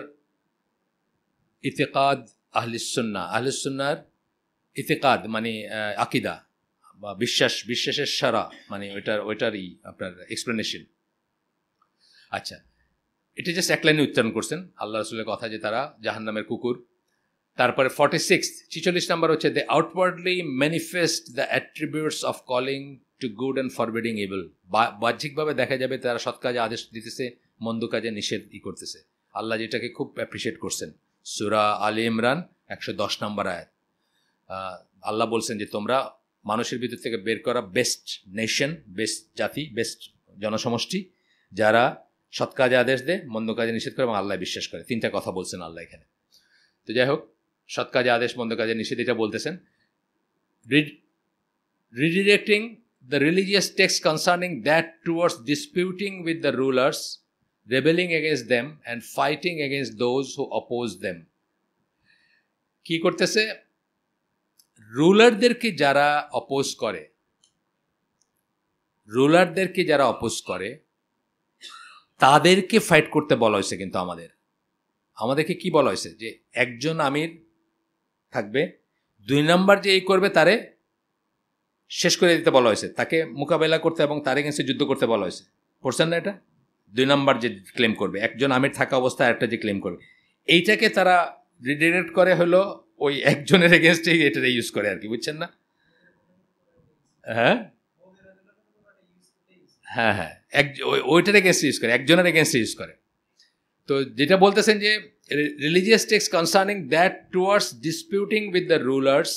ইতেকাদ আহলিসুন্না আহলিসুন্নার ইতেকাদ মানে আকিদা বা বিশ্বাস বিশ্বাসের সারা মানে ওইটার ওইটারই আপনার এক্সপ্লেনেশন আচ্ছা এটা জাস্ট এক লাইনে উচ্চারণ করছেন আল্লাহ রসুলের কথা যে তারা জাহান্নামের কুকুর তারপরে ফর্টি সিক্স ছিচল্লিশ নাম্বার হচ্ছে they outwardly manifest the attributes of calling to good and forbidding evil বাহ্যিকভাবে দেখা যাবে তারা সৎ কাজে আদেশ দিতেছে মন্দ কাজে নিষেধ ই করতেছে আল্লাহ যেটাকে খুব অ্যাপ্রিসিয়েট করছেন সুরা আলী ইমরান একশো দশ নম্বর আয়াত আল্লাহ বলছেন যে তোমরা মানুষের ভিতর থেকে বের করা বেস্ট নেশন বেস্ট জাতি বেস্ট জনসমষ্টি যারা সৎ কাজে আদেশ দেয় মন্দ কাজে নিষেধ করে এবং আল্লাহ বিশ্বাস করে তিনটা কথা বলছেন আল্লাহ এখানে তো যাই হোক সৎ কাজে আদেশ মন্দ কাজে নিষেধ এটা বলতেছেন redirecting the religious text concerning that towards disputing with the rulers rebelling against them and fighting against those who oppose them কি করতেছে রুলারদেরকে যারা অপোজ করে রুলারদেরকে যারা অপোজ করে তাদেরকে ফাইট করতে বলা হয়েছে কিন্তু আমাদের আমাদেরকে কি বলা হয়েছে যে একজন আমির থাকবে দুই নাম্বার যে এই করবে তারে শেষ করে দিতে বলা হয়েছে তাকে মোকাবেলা করতে এবং তার এগেন্সে যুদ্ধ করতে বলা হয়েছে পড়ছেন না এটা দুই নাম্বার যে ক্লেম করবে একজন আমির থাকা অবস্থায় একটা যে ক্লেম করবে এইটাকে তারা রিডিরেক্ট করে হলো ওই একজনের এগেনস্টে এটা ইউজ করে আর কি বুঝছেন না হ্যাঁ হ্যাঁ হ্যাঁ এক ওইটার এগেনস্টে ইউজ করে একজনের এগেনস্টে ইউজ করে তো যেটা বলতেছেন যে religious texts concerning that towards disputing with the rulers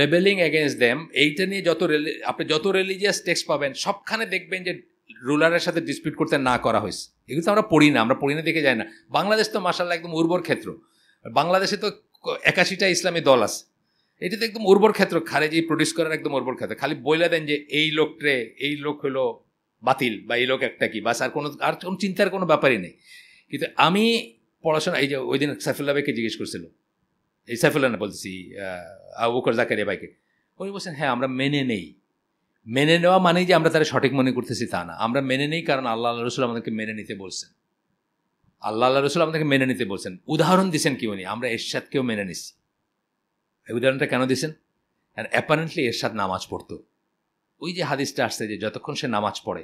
rebelling against them এইটা নিয়ে যত আপনি যত রিলিজিয়াস টেক্সট পাবেন সবখানে দেখবেন যে রুলারের সাথে ডিসপিউট করতে না করা হয়েছে এগুলো তো আমরা পড়ি না আমরা পড়ি না দেখে যাই না বাংলাদেশ তো মাসাল্লাহ একদম উর্বর ক্ষেত্র বাংলাদেশে তো একাশিটা ইসলামী দল আছে এটা তো একদম উর্বর ক্ষেত্র খারেজি প্রডিউস করার একদম উর্বর ক্ষেত্র খালি বলে দেন যে এই লোকটে এই লোক হলো বাতিল বা এই লোক একটা কি বাস আর কোনো আর কোনো চিন্তার কোনো ব্যাপারই নেই কিন্তু আমি পড়াশোনা এই যে ওই দিন সাইফুল্লা ভাইকে জিজ্ঞেস করছিল এই সাইফুল্লা না বলতেছি ওকর জাকারিয়া ভাইকে উনি বলছেন হ্যাঁ আমরা মেনে নেই মেনে নেওয়া মানেই যে আমরা তারা সঠিক মনে করতেছি তা না আমরা মেনে নেই কারণ আল্লাহ আল্লাহ রসুল আমাদেরকে মেনে নিতে বলছেন আল্লাহ আল্লাহ রসুল আমাদেরকে মেনে নিতে বলছেন উদাহরণ দিচ্ছেন কি উনি আমরা এরশাদকেও মেনে নিচ্ছি এই উদাহরণটা কেন দিচ্ছেন আর অ্যাপারেন্টলি এরশাদ নামাজ পড়তো ওই যে হাদিসটা আসছে যে যতক্ষণ সে নামাজ পড়ে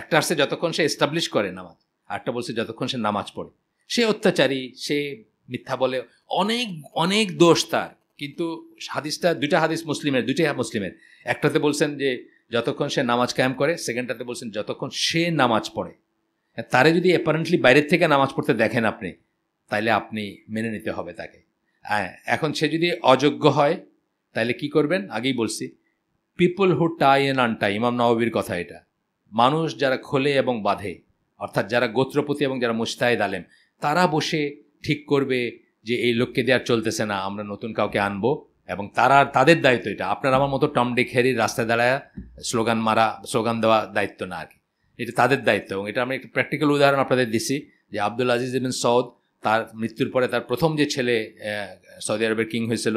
একটা আসছে যতক্ষণ সে এস্টাবলিশ করে নামাজ আরটা বলছে যতক্ষণ সে নামাজ পড়ে সে অত্যাচারী সে মিথ্যা বলে অনেক অনেক দোষ তার কিন্তু হাদিসটা দুইটা হাদিস মুসলিমের দুইটাই মুসলিমের একটাতে বলছেন যে যতক্ষণ সে নামাজ ক্যাম করে সেকেন্ডটাতে বলছেন যতক্ষণ সে নামাজ পড়ে তারে যদি অ্যাপারেন্টলি বাইরের থেকে নামাজ পড়তে দেখেন আপনি তাইলে আপনি মেনে নিতে হবে তাকে হ্যাঁ এখন সে যদি অযোগ্য হয় তাহলে কি করবেন আগেই বলছি পিপল হু টাই এন আনটাই ইমাম নবাবির কথা এটা মানুষ যারা খোলে এবং বাঁধে অর্থাৎ যারা গোত্রপতি এবং যারা মুস্তাহিদ আলেম তারা বসে ঠিক করবে যে এই লোককে দেওয়ার চলতেছে না আমরা নতুন কাউকে আনবো এবং তারা তাদের দায়িত্ব এটা আপনার আমার মতো টম ডেখেরির রাস্তায় দাঁড়ায় স্লোগান মারা স্লোগান দেওয়া দায়িত্ব না আর কি এটা তাদের দায়িত্ব এবং এটা আমি একটা প্র্যাকটিক্যাল উদাহরণ আপনাদের দিছি যে আব্দুল আজিজ ইবিন সৌদ তার মৃত্যুর পরে তার প্রথম যে ছেলে সৌদি আরবের কিং হয়েছিল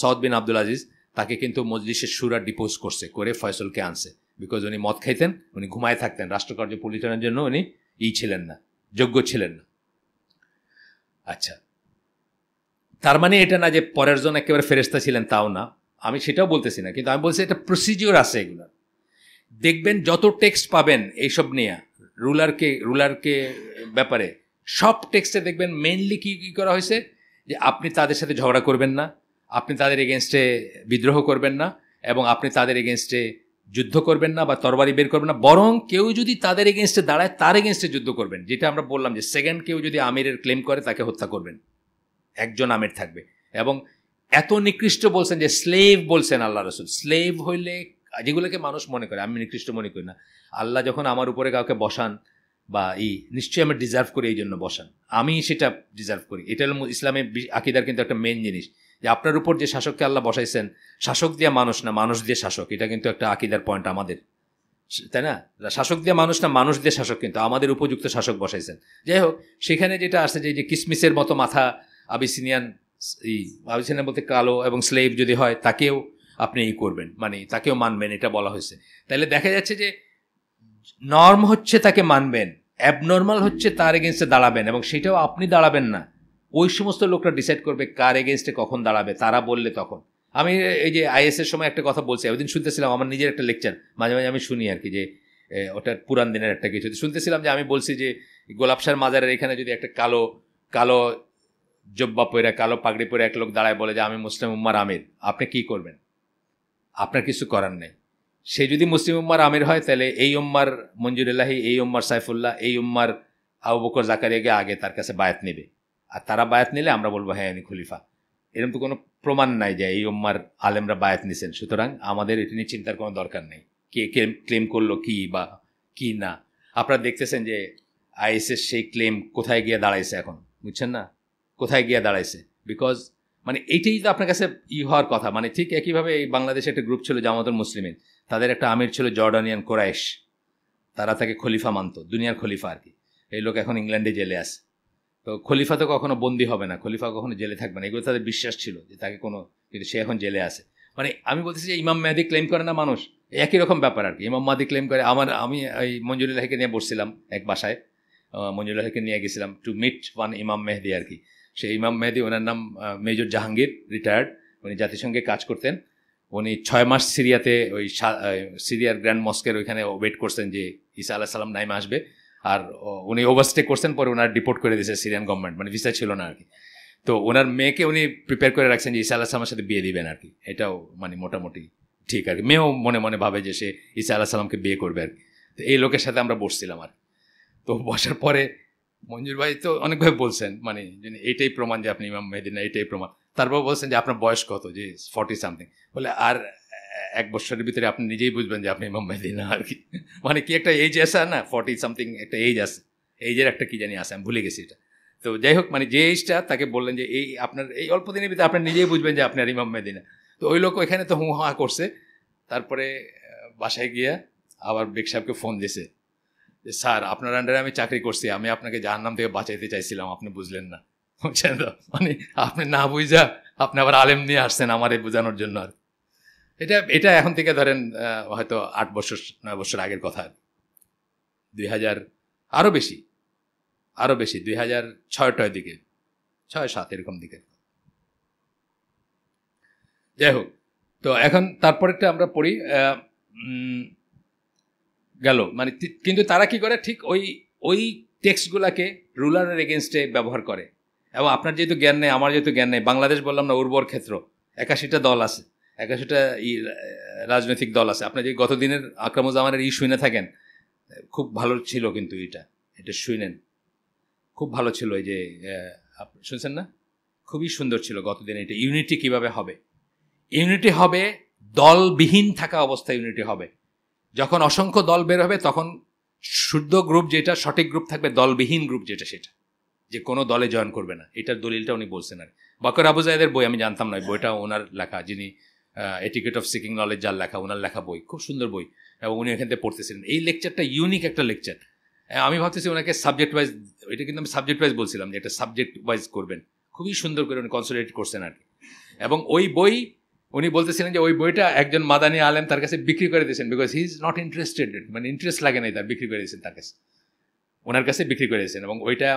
সৌদ বিন আব্দুল আজিজ তাকে কিন্তু মজলিসের সুরা ডিপোজ করছে করে ফয়সলকে আনছে বিকজ উনি মদ খাইতেন উনি ঘুমায় থাকতেন রাষ্ট্রকার্য পরিচালনার জন্য উনি ই ছিলেন না যোগ্য ছিলেন না আচ্ছা তার মানে এটা না যে পরের জন একেবারে ফেরেস্তা ছিলেন তাও না আমি সেটাও বলতেছি না কিন্তু আমি বলছি এটা প্রসিজিওর আছে এগুলো দেখবেন যত টেক্সট পাবেন এইসব নিয়ে রুলারকে রুলারকে ব্যাপারে সব টেক্সটে দেখবেন মেনলি কী কী করা হয়েছে যে আপনি তাদের সাথে ঝগড়া করবেন না আপনি তাদের এগেনস্টে বিদ্রোহ করবেন না এবং আপনি তাদের এগেনস্টে যুদ্ধ করবেন না বা তরবারি বের করবেন না বরং কেউ যদি তাদের এগেনস্টে দাঁড়ায় তার এগেনস্টে যুদ্ধ করবেন যেটা আমরা বললাম যে সেকেন্ড কেউ যদি আমিরের ক্লেম করে তাকে হত্যা করবেন একজন আমির থাকবে এবং এত নিকৃষ্ট বলছেন যে স্লেভ বলছেন আল্লাহ রসুল স্লেভ হইলে যেগুলোকে মানুষ মনে করে আমি নিকৃষ্ট মনে করি না আল্লাহ যখন আমার উপরে কাউকে বসান বা এই নিশ্চয়ই আমি ডিজার্ভ করি এই জন্য বসান আমি সেটা ডিজার্ভ করি এটা হল ইসলামের আকিদার কিন্তু একটা মেন জিনিস যে আপনার উপর যে শাসককে আল্লাহ বসাইছেন শাসক দিয়ে মানুষ না মানুষ দিয়ে শাসক এটা কিন্তু একটা আকিদার পয়েন্ট আমাদের তাই না শাসক দিয়ে মানুষ না মানুষ দিয়ে শাসক কিন্তু আমাদের উপযুক্ত শাসক বসাইছেন যাই হোক সেখানে যেটা আসছে যে কিসমিসের মতো মাথা আবিসিনিয়ান এই আবিসিনিয়ান বলতে কালো এবং স্লেভ যদি হয় তাকেও আপনি ই করবেন মানে তাকেও মানবেন এটা বলা হয়েছে তাহলে দেখা যাচ্ছে যে নর্ম হচ্ছে তাকে মানবেন অ্যাবনর্মাল হচ্ছে তার এগেনস্টে দাঁড়াবেন এবং সেটাও আপনি দাঁড়াবেন না ওই সমস্ত লোকরা ডিসাইড করবে কার এগেনস্টে কখন দাঁড়াবে তারা বললে তখন আমি এই যে আইএস এর সময় একটা কথা বলছি ওইদিন শুনতেছিলাম আমার নিজের একটা লেকচার মাঝে মাঝে আমি শুনি আর কি যে ওটা পুরান দিনের একটা কিছু শুনতেছিলাম যে আমি বলছি যে গোলাপসার মাজারের এখানে যদি একটা কালো কালো জব্বা পরে কালো পাগড়ি পরে এক লোক দাঁড়ায় বলে যে আমি মুসলিম উম্মার আমির আপনি কি করবেন আপনার কিছু করার নেই সে যদি মুসলিম উম্মার আমির হয় তাহলে এই উম্মার মঞ্জুরুল্লাহি এই উম্মার সাইফুল্লাহ এই উম্মার আবু বকর জাকারিয়াকে আগে তার কাছে বায়াত নেবে আর তারা বায়াত নিলে আমরা বলবো হ্যাঁ আমি খলিফা এরকম তো কোনো প্রমাণ নাই যে এই ওম্মার আলেমরা বায়াত নিছেন সুতরাং আমাদের এটি নিয়ে চিন্তার কোনো দরকার নেই কে কে ক্লেম করলো কি বা কি না আপনারা দেখতেছেন যে আইএসএস সেই ক্লেম কোথায় গিয়ে দাঁড়াইছে এখন বুঝছেন না কোথায় গিয়ে দাঁড়াইছে বিকজ মানে এইটাই তো আপনার কাছে ই হওয়ার কথা মানে ঠিক একইভাবে এই বাংলাদেশে একটা গ্রুপ ছিল জামাতুল মুসলিমের তাদের একটা আমির ছিল জর্ডানিয়ান কোরাইশ তারা তাকে খলিফা মানত দুনিয়ার খলিফা আর কি এই লোক এখন ইংল্যান্ডে জেলে আসে তো খলিফা তো কখনো বন্দি হবে না খলিফা কখনো জেলে থাকবে না এগুলো তাদের বিশ্বাস ছিল যে তাকে কোনো কিন্তু সে এখন জেলে আছে মানে আমি বলতেছি যে ইমাম মেহাদি ক্লেম করে না মানুষ একই রকম ব্যাপার আর কি ইমাম মাদি ক্লেম করে আমার আমি এই মঞ্জুরুল্লাহকে নিয়ে বসছিলাম এক বাসায় মঞ্জুরুল্লাহকে নিয়ে গেছিলাম টু মিট ওয়ান ইমাম মেহেদি আর কি সেই ইমাম মেহেদি ওনার নাম মেজর জাহাঙ্গীর রিটায়ার্ড উনি জাতিসংঘে কাজ করতেন উনি ছয় মাস সিরিয়াতে ওই সিরিয়ার গ্র্যান্ড মস্কের ওইখানে ওয়েট করছেন যে ইসা আল্লাহ সাল্লাম নাইমা আসবে আর উনি ওভারস্টে করছেন পরে ওনার ডিপোর্ট করে দিয়েছে সিরিয়ান গভর্নমেন্ট মানে ভিসা ছিল না আর কি তো ওনার মেয়েকে উনি প্রিপেয়ার করে রাখছেন যে ইসা আলাহিসামের সাথে বিয়ে দিবেন আর কি এটাও মানে মোটামুটি ঠিক আর কি মেয়েও মনে মনে ভাবে যে সে ইসা আল্লাহ সালামকে বিয়ে করবে আর কি তো এই লোকের সাথে আমরা বসছিলাম আর তো বসার পরে মঞ্জুর ভাই তো অনেকভাবে বলছেন মানে এইটাই প্রমাণ যে আপনি ইমাম মেদিনা এটাই প্রমাণ তারপর বলছেন যে আপনার বয়স কত যে ফর্টি সামথিং বলে আর এক বছরের ভিতরে আপনি নিজেই বুঝবেন যে আপনি ইমাম না আর কি মানে কি একটা এজ আসে না ফর্টি সামথিং একটা এজ আছে এইজের একটা কী জানি আসে আমি ভুলে গেছি এটা তো যাই হোক মানে যে এইজটা তাকে বললেন যে এই আপনার এই অল্প দিনের ভিতরে আপনি নিজেই বুঝবেন যে আপনার ইমাম মেদিনা তো ওই লোক ওইখানে তো হুঁ হা করছে তারপরে বাসায় গিয়া আবার বেগ সাহেবকে ফোন দিছে যে স্যার আপনার আন্ডারে আমি চাকরি করছি আমি আপনাকে নাম থেকে বাঁচাইতে চাইছিলাম আপনি বুঝলেন না বুঝছেন তো মানে আপনি না বুঝা আপনি আবার আলেম নিয়ে আসছেন আমার এই বোঝানোর জন্য আর এটা এটা এখন থেকে ধরেন হয়তো আট বছর নয় বছর আগের কথা দুই হাজার আরও বেশি আরও বেশি দুই হাজার ছয়টার দিকে ছয় সাত এরকম দিকে যাই হোক তো এখন তারপরেরটা আমরা পড়ি গেল মানে কিন্তু তারা কি করে ঠিক ওই ওই টেক্সটগুলোকে রুলারের এগেনস্টে ব্যবহার করে এবং আপনার যেহেতু জ্ঞান নেই আমার যেহেতু জ্ঞান নেই বাংলাদেশ বললাম না উর্বর ক্ষেত্র একাশিটা দল আছে একাশিটা রাজনৈতিক দল আছে আপনার যে গত দিনের জামানের ই শুনে থাকেন খুব ভালো ছিল কিন্তু এটা এটা শুনেন খুব ভালো ছিল এই যে শুনছেন না খুবই সুন্দর ছিল গতদিন এটা ইউনিটি কিভাবে হবে ইউনিটি হবে দলবিহীন থাকা অবস্থায় ইউনিটি হবে যখন অসংখ্য দল বের হবে তখন শুদ্ধ গ্রুপ যেটা সঠিক গ্রুপ থাকবে দলবিহীন গ্রুপ যেটা সেটা যে কোনো দলে জয়েন করবে না এটার দলিলটা উনি বলছেন আর বকর আবু বই আমি জানতাম না বইটা ওনার লেখা যিনি এটিকেট অফ সিকিং নলেজ যার লেখা ওনার লেখা বই খুব সুন্দর বই এবং উনি এখান থেকে পড়তেছিলেন এই লেকচারটা ইউনিক একটা লেকচার আমি ভাবতেছি ওনাকে সাবজেক্ট ওয়াইজ এটা কিন্তু আমি সাবজেক্ট ওয়াইজ বলছিলাম যে একটা সাবজেক্ট ওয়াইজ করবেন খুবই সুন্দর করে উনি কনসেন্ট্রেট করছেন আর কি এবং ওই বই উনি বলতেছিলেন যে ওই বইটা একজন মাদানি আলেম তার কাছে বিক্রি করে দিয়েছেন because he is not interested মানে ইন্টারেস্ট লাগে নাই তার বিক্রি করে দিয়েছেন তার কাছে ওনার কাছে বিক্রি করে দিয়েছেন এবং ওইটা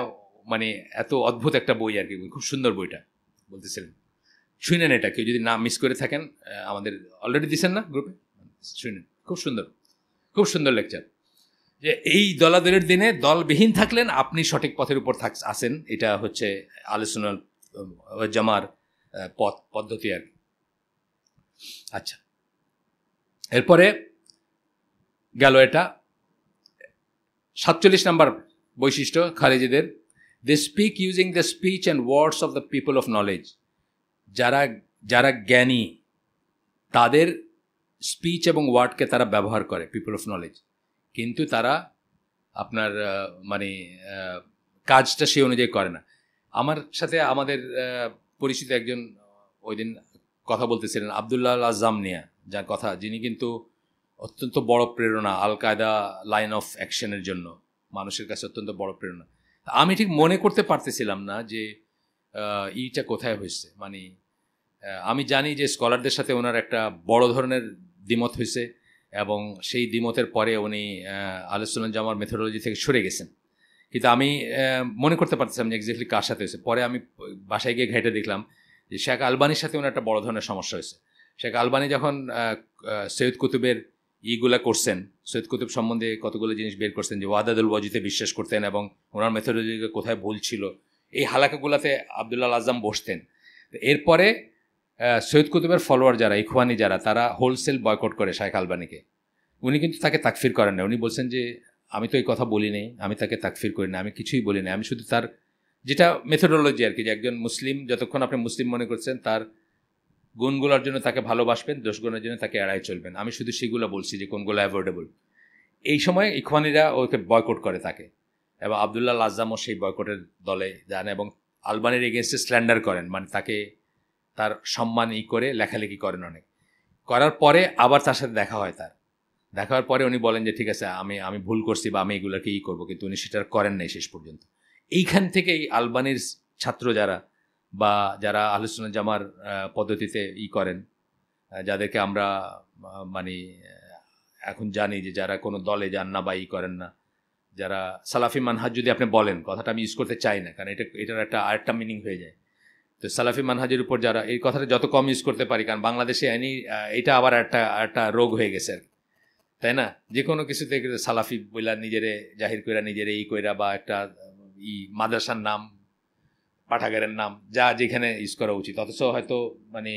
মানে এত অদ্ভুত একটা বই আর কি খুব সুন্দর বইটা বলতেছিলেন শুনেন এটা কেউ যদি না মিস করে থাকেন আমাদের অলরেডি দিচ্ছেন না গ্রুপে শুনেন খুব সুন্দর খুব সুন্দর লেকচার যে এই দলাদলের দিনে দলবিহীন থাকলেন আপনি সঠিক পথের উপর থাক আসেন এটা হচ্ছে আলোচনার জামার পথ পদ্ধতি আর আচ্ছা এরপরে গেল এটা সাতচল্লিশ নাম্বার বৈশিষ্ট্য খারেজিদের they speak using the speech and words of the people of knowledge যারা যারা জ্ঞানী তাদের স্পিচ এবং ওয়ার্ডকে তারা ব্যবহার করে পিপল অফ নলেজ কিন্তু তারা আপনার মানে কাজটা সেই অনুযায়ী করে না আমার সাথে আমাদের পরিচিত একজন ওই দিন কথা বলতেছিলেন আবদুল্লাহ আজামনিয়া যার কথা যিনি কিন্তু অত্যন্ত বড় প্রেরণা আল কায়দা লাইন অফ অ্যাকশনের জন্য মানুষের কাছে অত্যন্ত বড় প্রেরণা আমি ঠিক মনে করতে পারতেছিলাম না যে ইটা কোথায় হয়েছে মানে আমি জানি যে স্কলারদের সাথে ওনার একটা বড় ধরনের দ্বিমত হয়েছে এবং সেই দ্বিমতের পরে উনি আলোচনা জামার মেথোডোলজি থেকে সরে গেছেন কিন্তু আমি মনে করতে পারতেছিলাম যে এক্স্যাক্টলি কার সাথে হয়েছে পরে আমি বাসায় গিয়ে ঘেঁটে দেখলাম যে শেখ আলবানির সাথে ওনার একটা বড় ধরনের সমস্যা হয়েছে শেখ আলবানি যখন সৈয়দ কুতুবের ইগুলা করছেন সৈয়দ কুতুব সম্বন্ধে কতগুলো জিনিস বের করছেন যে ওয়াদাদুল ওয়াজিতে বিশ্বাস করতেন এবং ওনার মেথোডোলজিকে কোথায় ভুল ছিল এই হালাকাগুলাতে আবদুল্লাহ আজম বসতেন এরপরে সৈয়দ কুতুবের ফলোয়ার যারা ইখওয়ানি যারা তারা হোলসেল বয়কট করে শাহেখ আলবানিকে উনি কিন্তু তাকে তাকফির করেন না উনি বলছেন যে আমি তো এই কথা বলি নাই আমি তাকে তাকফির করি না আমি কিছুই বলি না আমি শুধু তার যেটা মেথোডোলজি আর কি যে একজন মুসলিম যতক্ষণ আপনি মুসলিম মনে করছেন তার গুণগুলোর জন্য তাকে ভালোবাসবেন দোষগুণের জন্য তাকে এড়াই চলবেন আমি শুধু সেগুলো বলছি যে কোনগুলো অ্যাভোর্ডেবল এই সময় ইখওয়ানিরা ওকে বয়কট করে তাকে এবং আবদুল্লাহ আজামও সেই বয়কটের দলে যান এবং আলবানির এগেনস্টে স্ল্যান্ডার করেন মানে তাকে তার সম্মান ই করে লেখালেখি করেন অনেক করার পরে আবার তার সাথে দেখা হয় তার দেখা হওয়ার পরে উনি বলেন যে ঠিক আছে আমি আমি ভুল করছি বা আমি এগুলোকে ই করবো কিন্তু উনি সেটা করেন নাই শেষ পর্যন্ত এইখান থেকে এই আলবানির ছাত্র যারা বা যারা আলোচনা জামার পদ্ধতিতে ই করেন যাদেরকে আমরা মানে এখন জানি যে যারা কোনো দলে যান না বা ই করেন না যারা সালাফি মানহাজ যদি আপনি বলেন কথাটা আমি ইউজ করতে চাই না কারণ এটা এটার একটা আরেকটা মিনিং হয়ে যায় তো সালাফি মানহাজের উপর যারা এই কথাটা যত কম ইউজ করতে পারি কারণ বাংলাদেশে এনি এটা আবার একটা একটা রোগ হয়ে গেছে আর তাই না যে কোনো কিছুতে সালাফি বইলা নিজেরে জাহির কইরা নিজেরে ই কইরা বা একটা ই মাদ্রাসার নাম পাঠাগারের নাম যা যেখানে ইউজ করা উচিত অথচ হয়তো মানে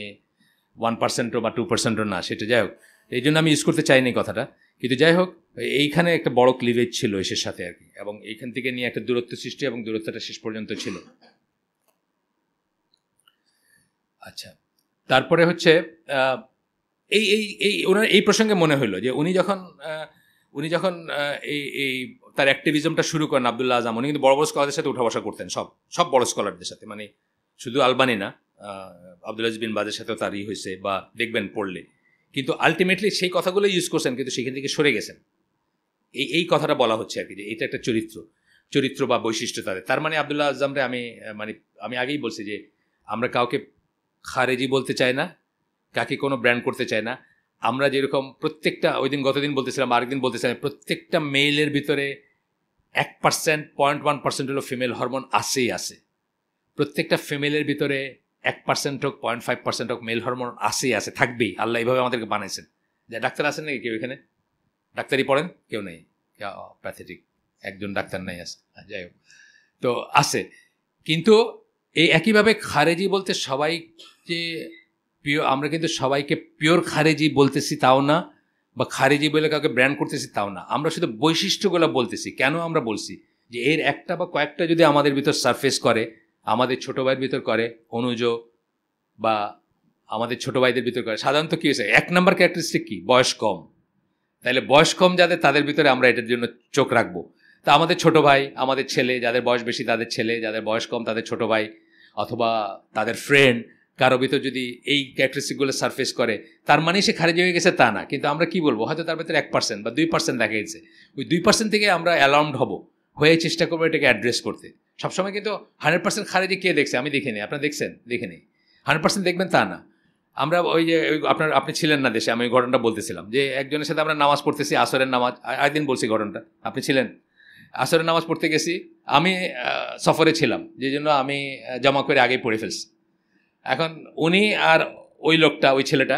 ওয়ান পার্সেন্টও বা টু পার্সেন্টও না সেটা যাই হোক এই জন্য আমি ইউজ করতে চাইনি কথাটা কিন্তু যাই হোক এইখানে একটা বড় ক্লিভেজ ছিল এসের সাথে আর কি এবং এইখান থেকে নিয়ে একটা দূরত্ব সৃষ্টি এবং দূরত্বটা শেষ পর্যন্ত ছিল আচ্ছা তারপরে হচ্ছে এই এই এই ওনার এই প্রসঙ্গে মনে হলো যে উনি যখন উনি যখন এই এই তার অ্যাক্টিভিজমটা শুরু করেন আবদুল্লাহ আজম উনি কিন্তু বড় বড় স্কলারদের সাথে উঠা বসা করতেন সব সব বড় স্কলারদের সাথে মানে শুধু আলবানি না আবদুল্লাহ বিন বাজের সাথেও তারই হয়েছে বা দেখবেন পড়লে কিন্তু আলটিমেটলি সেই কথাগুলো ইউজ করছেন কিন্তু সেখান থেকে সরে গেছেন এই এই কথাটা বলা হচ্ছে আর কি যে এটা একটা চরিত্র চরিত্র বা বৈশিষ্ট্য তাদের তার মানে আবদুল্লাহ আজমরে আমি মানে আমি আগেই বলছি যে আমরা কাউকে খারেজি বলতে চাই না কাকে কোনো ব্র্যান্ড করতে চাই না আমরা যেরকম প্রত্যেকটা ওই দিন গতদিন বলতেছিলাম আরেকদিন বলতেছিলাম প্রত্যেকটা মেইলের ভিতরে এক পার্সেন্ট পয়েন্ট ওয়ান পার্সেন্ট হলো ফিমেল হরমোন আসেই আসে প্রত্যেকটা ফিমেলের ভিতরে এক পার্সেন্ট হোক পয়েন্ট ফাইভ পার্সেন্ট হোক মেল হরমোন আসে আছে থাকবেই আল্লাহ এইভাবে আমাদেরকে বানাইছেন যে ডাক্তার আছেন নাকি কেউ এখানে ডাক্তারই পড়েন কেউ নেই প্যাথেটিক একজন ডাক্তার নাই আছে হ্যাঁ, যাই হোক তো আছে কিন্তু এই একইভাবে খারেজি বলতে সবাই যে পিওর আমরা কিন্তু সবাইকে পিওর খারেজি বলতেছি তাও না বা খারেজি বলে কাউকে ব্র্যান্ড করতেছি তাও না আমরা শুধু বৈশিষ্ট্যগুলো বলতেছি কেন আমরা বলছি যে এর একটা বা কয়েকটা যদি আমাদের ভিতর সারফেস করে আমাদের ছোট ভাইয়ের ভিতর করে অনুজ বা আমাদের ছোট ভাইদের ভিতর করে সাধারণত কী হয়েছে এক নম্বর ক্যারেক্টারিস্টিক কী বয়স কম তাহলে বয়স কম যাদের তাদের ভিতরে আমরা এটার জন্য চোখ রাখবো তা আমাদের ছোট ভাই আমাদের ছেলে যাদের বয়স বেশি তাদের ছেলে যাদের বয়স কম তাদের ছোট ভাই অথবা তাদের ফ্রেন্ড কারো ভিতর যদি এই ক্যারেক্টারিস্টিকগুলো সারফেস করে তার মানে সে খারিজ হয়ে গেছে তা না কিন্তু আমরা কি বলবো হয়তো তার ভিতরে এক পার্সেন্ট বা দুই পার্সেন্ট দেখা গেছে ওই দুই পার্সেন্ট থেকে আমরা অ্যালার্মড হব হয়ে চেষ্টা করবো এটাকে অ্যাড্রেস করতে সবসময় কিন্তু হান্ড্রেড পার্সেন্ট খারেজি কে দেখছে আমি দেখিনি আপনারা দেখছেন দেখিনি হান্ড্রেড পার্সেন্ট দেখবেন তা না আমরা ওই যে আপনার আপনি ছিলেন না দেশে আমি ঘটনাটা বলতেছিলাম যে একজনের সাথে আমরা নামাজ পড়তেছি আসরের নামাজ আরেকদিন বলছি ঘটনাটা আপনি ছিলেন আসরের নামাজ পড়তে গেছি আমি সফরে ছিলাম যে জন্য আমি জমা করে আগেই পড়ে ফেলছি এখন উনি আর ওই লোকটা ওই ছেলেটা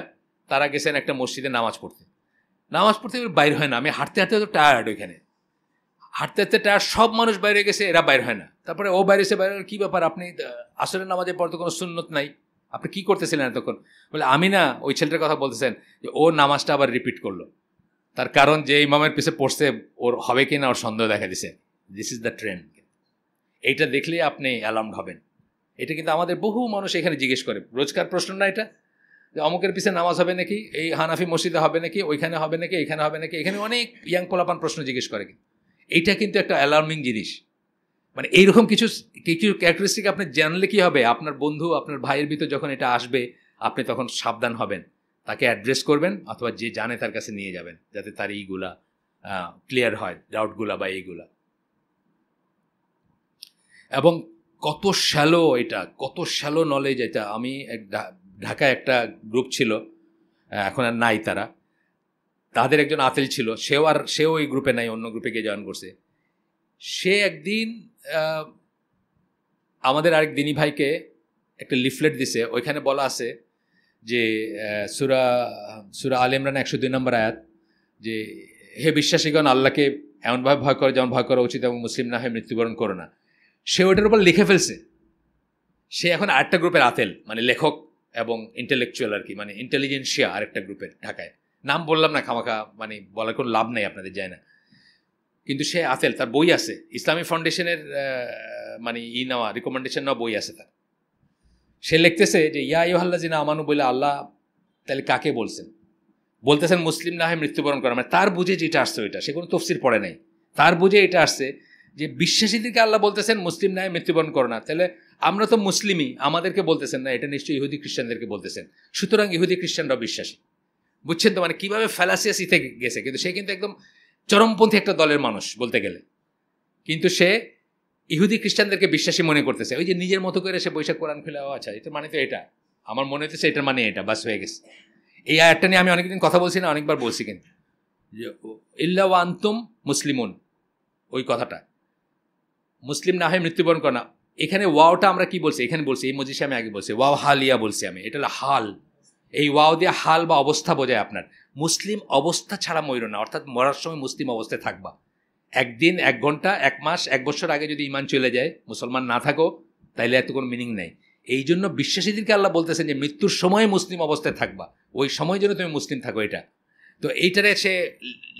তারা গেছেন একটা মসজিদে নামাজ পড়তে নামাজ পড়তে বাইর হয় না আমি হাঁটতে হাঁটতে তো টায়ার্ড ওইখানে হাঁটতে হাঁটতে টায়ার সব মানুষ বাইরে গেছে এরা বাইর হয় না তারপরে ও বাইরে এসে বাইরে কী ব্যাপার আপনি আসলে নামাজে পর তো কোনো সুন্নত নাই আপনি কী করতেছিলেন এতক্ষণ বলে আমি না ওই ছেলেটার কথা বলতেছেন যে ও নামাজটা আবার রিপিট করলো তার কারণ যে ইমামের পিছে পড়ছে ওর হবে কি না ওর সন্দেহ দেখা দিছে দিস ইজ দ্য ট্রেন্ড এইটা দেখলে আপনি অ্যালার্ম হবেন এটা কিন্তু আমাদের বহু মানুষ এখানে জিজ্ঞেস করে রোজকার প্রশ্ন না এটা যে অমুকের পিছে নামাজ হবে নাকি এই হানাফি মসজিদে হবে নাকি ওইখানে হবে নাকি এখানে হবে নাকি এখানে অনেক ইয়াং পোলাপান প্রশ্ন জিজ্ঞেস করে কিন্তু এইটা কিন্তু একটা অ্যালার্মিং জিনিস মানে এইরকম কিছু কিছু ক্যারেক্টারিস্টিক আপনি জানলে কি হবে আপনার বন্ধু আপনার ভাইয়ের ভিতর যখন এটা আসবে আপনি তখন সাবধান হবেন তাকে অ্যাড্রেস করবেন অথবা যে জানে তার কাছে নিয়ে যাবেন যাতে তার এইগুলা ক্লিয়ার হয় ডাউটগুলা বা এইগুলা এবং কত শ্যালো এটা কত শ্যালো নলেজ এটা আমি ঢাকায় একটা গ্রুপ ছিল এখন আর নাই তারা তাদের একজন আতেল ছিল সেও আর সেও ওই গ্রুপে নাই অন্য গ্রুপে গিয়ে জয়েন করছে সে একদিন আমাদের আরেক দিনী ভাইকে একটা লিফলেট দিছে ওইখানে বলা আছে যে সুরা সুরা আল ইমরান একশো দুই নম্বর আয়াত যে হে বিশ্বাসীগণ আল্লাহকে এমনভাবে ভয় করে যেমন ভয় করা উচিত এবং মুসলিম না হয়ে মৃত্যুবরণ করো না সে ওটার উপর লিখে ফেলছে সে এখন আরেকটা গ্রুপের আতেল মানে লেখক এবং ইন্টেলেকচুয়াল আর কি মানে ইন্টেলিজেন্সিয়া আরেকটা গ্রুপের ঢাকায় নাম বললাম না খামাখা মানে বলার কোনো লাভ নেই আপনাদের যায় না কিন্তু সে আছে তার বই আছে ইসলামী ফাউন্ডেশনের মানে ই নেওয়া রিকমেন্ডেশন নেওয়া বই আছে তার সে লিখতেছে যে ইয়া ইহাল্লা জিনা আমানু বলে আল্লাহ তাহলে কাকে বলছেন বলতেছেন মুসলিম না হয় মৃত্যুবরণ করা মানে তার বুঝে যেটা আসছে ওইটা সে কোনো তফসির পড়ে নাই তার বুঝে এটা আসছে যে বিশ্বাসীদেরকে আল্লাহ বলতেছেন মুসলিম না হয় মৃত্যুবরণ করো না তাহলে আমরা তো মুসলিমই আমাদেরকে বলতেছেন না এটা নিশ্চয়ই ইহুদি খ্রিস্টানদেরকে বলতেছেন সুতরাং ইহুদি খ্রিস্টানরাও বিশ্বাসী বুঝছেন তো মানে কীভাবে ফ্যালাসিয়াস থেকে গেছে কিন্তু সে কিন্তু একদম চরমপন্থী একটা দলের মানুষ বলতে গেলে কিন্তু সে ইহুদি খ্রিস্টানদেরকে বিশ্বাসী মনে করতেছে ওই যে নিজের মতো করে সে বৈশাখ কোরআন খুলে আচ্ছা এটা মানে তো এটা আমার মনে হচ্ছে এটার মানে এটা বাস হয়ে গেছে এই আয়াতটা নিয়ে আমি অনেকদিন কথা বলছি না অনেকবার বলছি কিন্তু যে ইল্লা ওয়ান্তুম মুসলিমুন ওই কথাটা মুসলিম না হয় মৃত্যুবরণ করে না এখানে ওয়াওটা আমরা কি বলছি এখানে বলছি এই মজিষে আমি আগে বলছি ওয়াও হালিয়া বলছি আমি এটা হাল এই ওয়াও দিয়ে হাল বা অবস্থা বোঝায় আপনার মুসলিম অবস্থা ছাড়া ময়ূর না অর্থাৎ মরার সময় মুসলিম অবস্থায় থাকবা একদিন এক ঘন্টা এক মাস এক বছর আগে যদি ইমান চলে যায় মুসলমান না থাকো তাইলে এত কোনো মিনিং নেই এই জন্য বিশ্বাসীদেরকে আল্লাহ বলতেছেন যে মৃত্যুর সময় মুসলিম অবস্থায় থাকবা ওই সময় জন্য তুমি মুসলিম থাকো এটা তো এইটারে সে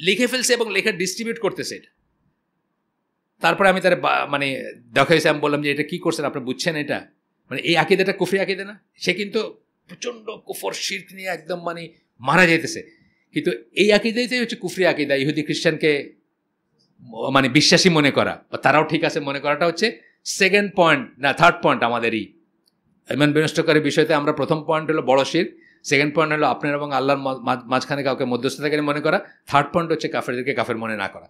লিখে ফেলছে এবং লেখা ডিস্ট্রিবিউট করতেছে এটা তারপরে আমি তার মানে দেখাইছি আমি বললাম যে এটা কি করছেন আপনি বুঝছেন এটা মানে এই আকিদাটা কুফরি আকিদে না সে কিন্তু প্রচণ্ড কুফর শির্ক নিয়ে একদম মানে মারা যাইতেছে কিন্তু এই আকিদাইতেই হচ্ছে কুফরি আকিদা ইহুদি খ্রিস্টানকে মানে বিশ্বাসী মনে করা বা তারাও ঠিক আছে মনে করাটা হচ্ছে সেকেন্ড পয়েন্ট না থার্ড পয়েন্ট আমাদেরই ইমান বিনষ্টকারী বিষয়তে আমরা প্রথম পয়েন্ট হলো বড় শির সেকেন্ড পয়েন্ট হলো আপনার এবং আল্লাহর মাঝখানে কাউকে মধ্যস্থতাকারী মনে করা থার্ড পয়েন্ট হচ্ছে কাফেরদেরকে কাফের মনে না করা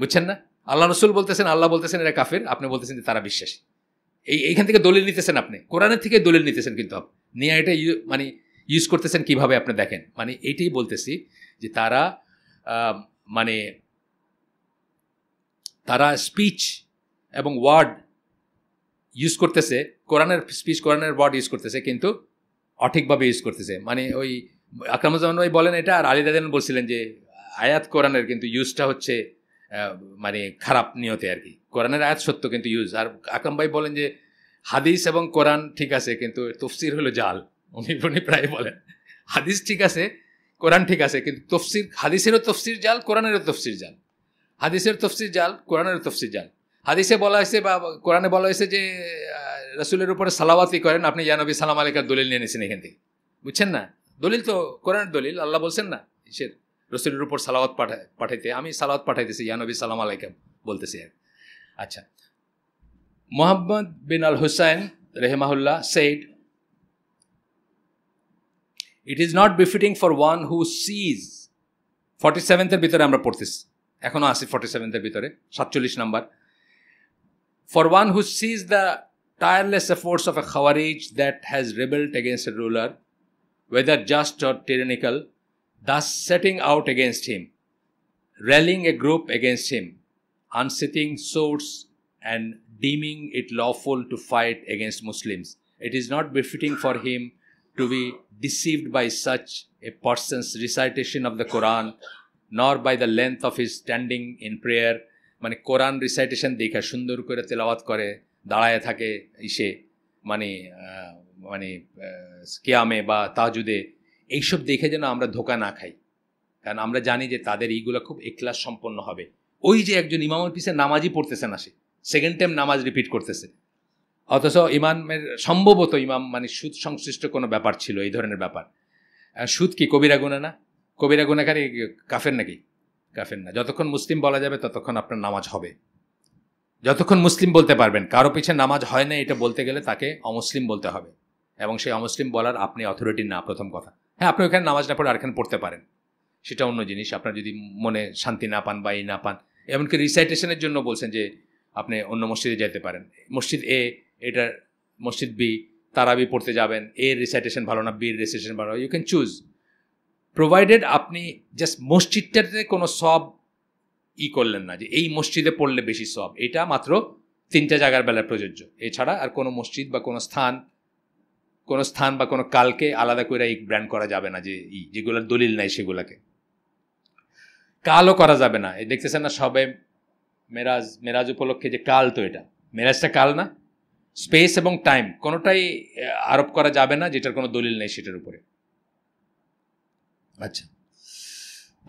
বুঝছেন না আল্লাহ রসুল বলতেছেন আল্লাহ বলতেছেন এরা কাফের আপনি বলতেছেন যে তারা বিশ্বাসী এই এইখান থেকে দলিল নিতেছেন আপনি কোরআনের থেকে দলিল নিতেছেন কিন্তু নিয়ে এটা মানে ইউজ করতেছেন কিভাবে আপনি দেখেন মানে এইটাই বলতেছি যে তারা মানে তারা স্পিচ এবং ওয়ার্ড ইউজ করতেছে কোরআনের স্পিচ কোরআনের ওয়ার্ড ইউজ করতেছে কিন্তু অঠিকভাবে ইউজ করতেছে মানে ওই আকরামুজ্জামান ভাই বলেন এটা আর আলী দাদান বলছিলেন যে আয়াত কোরআনের কিন্তু ইউজটা হচ্ছে মানে খারাপ নিয়তে আর কি কোরআনের আয়াত সত্য কিন্তু ইউজ আর আকরাম ভাই বলেন যে হাদিস এবং কোরআন ঠিক আছে কিন্তু তফসির হলো জাল উনি উনি প্রায় বলেন হাদিস ঠিক আছে কোরআন ঠিক আছে কিন্তু তফসির হাদিসেরও তফসির জাল কোরআনেরও তফসির জাল হাদিসের তফসির জাল কোরআনেরও তফসির জাল হাদিসে বলা হয়েছে বা কোরআনে বলা হয়েছে যে রসুলের উপরে সালাবাতি করেন আপনি ইয়ানবী সালাম আলিকার দলিল নিয়ে নিয়েছেন এখান থেকে বুঝছেন না দলিল তো কোরআনের দলিল আল্লাহ বলছেন না সে রসুলের উপর সালাওয়াত পাঠায় পাঠাইতে আমি সালাওয়াত পাঠাইতেছি ইয়ানবী সালাম আলাইকাম বলতেছি আর আচ্ছা মোহাম্মদ বিন আল হুসাইন রেহমাহুল্লাহ said, it is not befitting for one who sees forty সেভেন্থের ভিতরে আমরা পড়তেছি এখনও আসি ফর্টি সেভেন্থের ভিতরে সাতচল্লিশ number for one who sees the tireless efforts of a Khawarij that has rebelled against a ruler, whether just or tyrannical, thus setting out against him, rallying a group against him, unseating swords and deeming it lawful to fight against Muslims. It is not befitting for him to be deceived by such a person's recitation of the Quran, nor by the length of his standing in prayer. মানে কোরআন recitation দেখা সুন্দর করে তেলাওয়াত করে দাঁড়ায় থাকে ইসে মানে মানে কেয়ামে বা তাজুদে এইসব দেখে যেন আমরা ধোকা না খাই কারণ আমরা জানি যে তাদের এইগুলো খুব এক্লাস সম্পন্ন হবে ওই যে একজন ইমামের পিছিয়ে নামাজই পড়তেছে না সে সেকেন্ড টাইম নামাজ রিপিট করতেছে অথচ ইমামের সম্ভবত ইমাম মানে সুদ সংশ্লিষ্ট কোনো ব্যাপার ছিল এই ধরনের ব্যাপার সুদ কি কবিরা গুনে না কবিরা গুনাকারী কাফের নাকি কাফের না যতক্ষণ মুসলিম বলা যাবে ততক্ষণ আপনার নামাজ হবে যতক্ষণ মুসলিম বলতে পারবেন কারো পিছনে নামাজ হয় না এটা বলতে গেলে তাকে অমুসলিম বলতে হবে এবং সেই অমুসলিম বলার আপনি অথরিটি না প্রথম কথা হ্যাঁ আপনি ওখানে নামাজ না পড়ে আর পড়তে পারেন সেটা অন্য জিনিস আপনার যদি মনে শান্তি না পান বা এই না পান এমনকি রিসাইটেশনের জন্য বলছেন যে আপনি অন্য মসজিদে যেতে পারেন মসজিদ এ এটা মসজিদ বি তারাবি পড়তে যাবেন এ রিসাইটেশন ভালো না বির রিসাইটেশন ভালো ইউ ক্যান চুজ প্রোভাইডেড আপনি জাস্ট মসজিদটাতে কোনো সব ই করলেন না যে এই মসজিদে পড়লে বেশি সব এটা মাত্র তিনটা জায়গার বেলায় প্রযোজ্য এছাড়া আর কোনো মসজিদ বা কোনো স্থান কোনো স্থান বা কোনো কালকে আলাদা করে এই ব্র্যান্ড করা যাবে না যে ই যেগুলোর দলিল নাই সেগুলোকে কালও করা যাবে না এই দেখতেছেন না সবে মেরাজ মেরাজ উপলক্ষে যে কাল তো এটা মেরাজটা কাল না স্পেস এবং টাইম কোনোটাই আরোপ করা যাবে না যেটার কোনো দলিল নেই সেটার উপরে আচ্ছা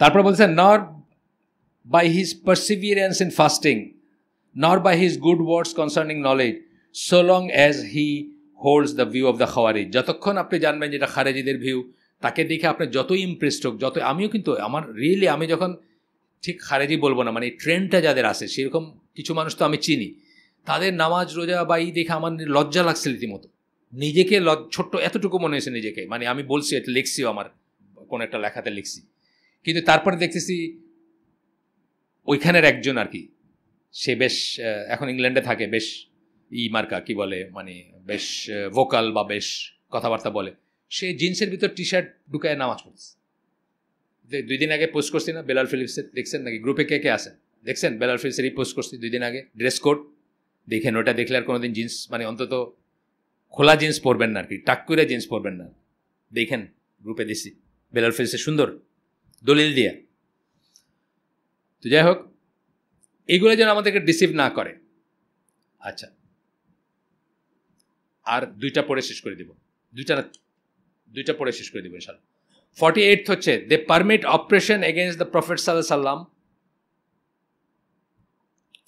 তারপর বলছে nor by his perseverance in fasting nor by his good words concerning knowledge so long as he holds the view of the খাওয়ারি যতক্ষণ আপনি জানবেন যেটা খারেজিদের ভিউ তাকে দেখে আপনি যতই ইমপ্রেসড হোক যত আমিও কিন্তু আমার রিয়েলি আমি যখন ঠিক খারেজি বলবো না মানে এই ট্রেন্ডটা যাদের আসে সেরকম কিছু মানুষ তো আমি চিনি তাদের নামাজ রোজা বা এই দেখে আমার লজ্জা লাগছে রীতিমতো নিজেকে লজ ছোট্ট এতটুকু মনে হয়েছে নিজেকে মানে আমি বলছি এটা লিখছিও আমার কোনো একটা লেখাতে লিখছি কিন্তু তারপরে দেখতেছি ওইখানের একজন আর কি সে বেশ এখন ইংল্যান্ডে থাকে বেশ ই মার্কা কি বলে মানে বেশ ভোকাল বা বেশ কথাবার্তা বলে সে জিন্সের ভিতর টি শার্ট ঢুকায় নামাজ পড়ছে দুই দিন আগে পোস্ট করছি না বেলাল ফিলিপসের দেখছেন নাকি গ্রুপে কে কে আছে দেখছেন বেলাল এই পোস্ট করছি দুই দিন আগে ড্রেস কোড দেখেন ওটা দেখলে আর কোনোদিন জিন্স মানে অন্তত খোলা জিন্স পরবেন না আর কি টাক করে জিন্স পরবেন না দেখেন গ্রুপে দিছি বেলাল ফিলিপসের সুন্দর দলিল দিয়া তো যাই হোক এইগুলো যেন আমাদেরকে ডিসিভ না করে আচ্ছা আর দুইটা পরে শেষ করে দিব দুইটা না দুইটা পরে শেষ করে দেবো ইনশাল্লাহ ফর্টি এইট হচ্ছে they permit operation against the prophet সাল্লাহ সাল্লাম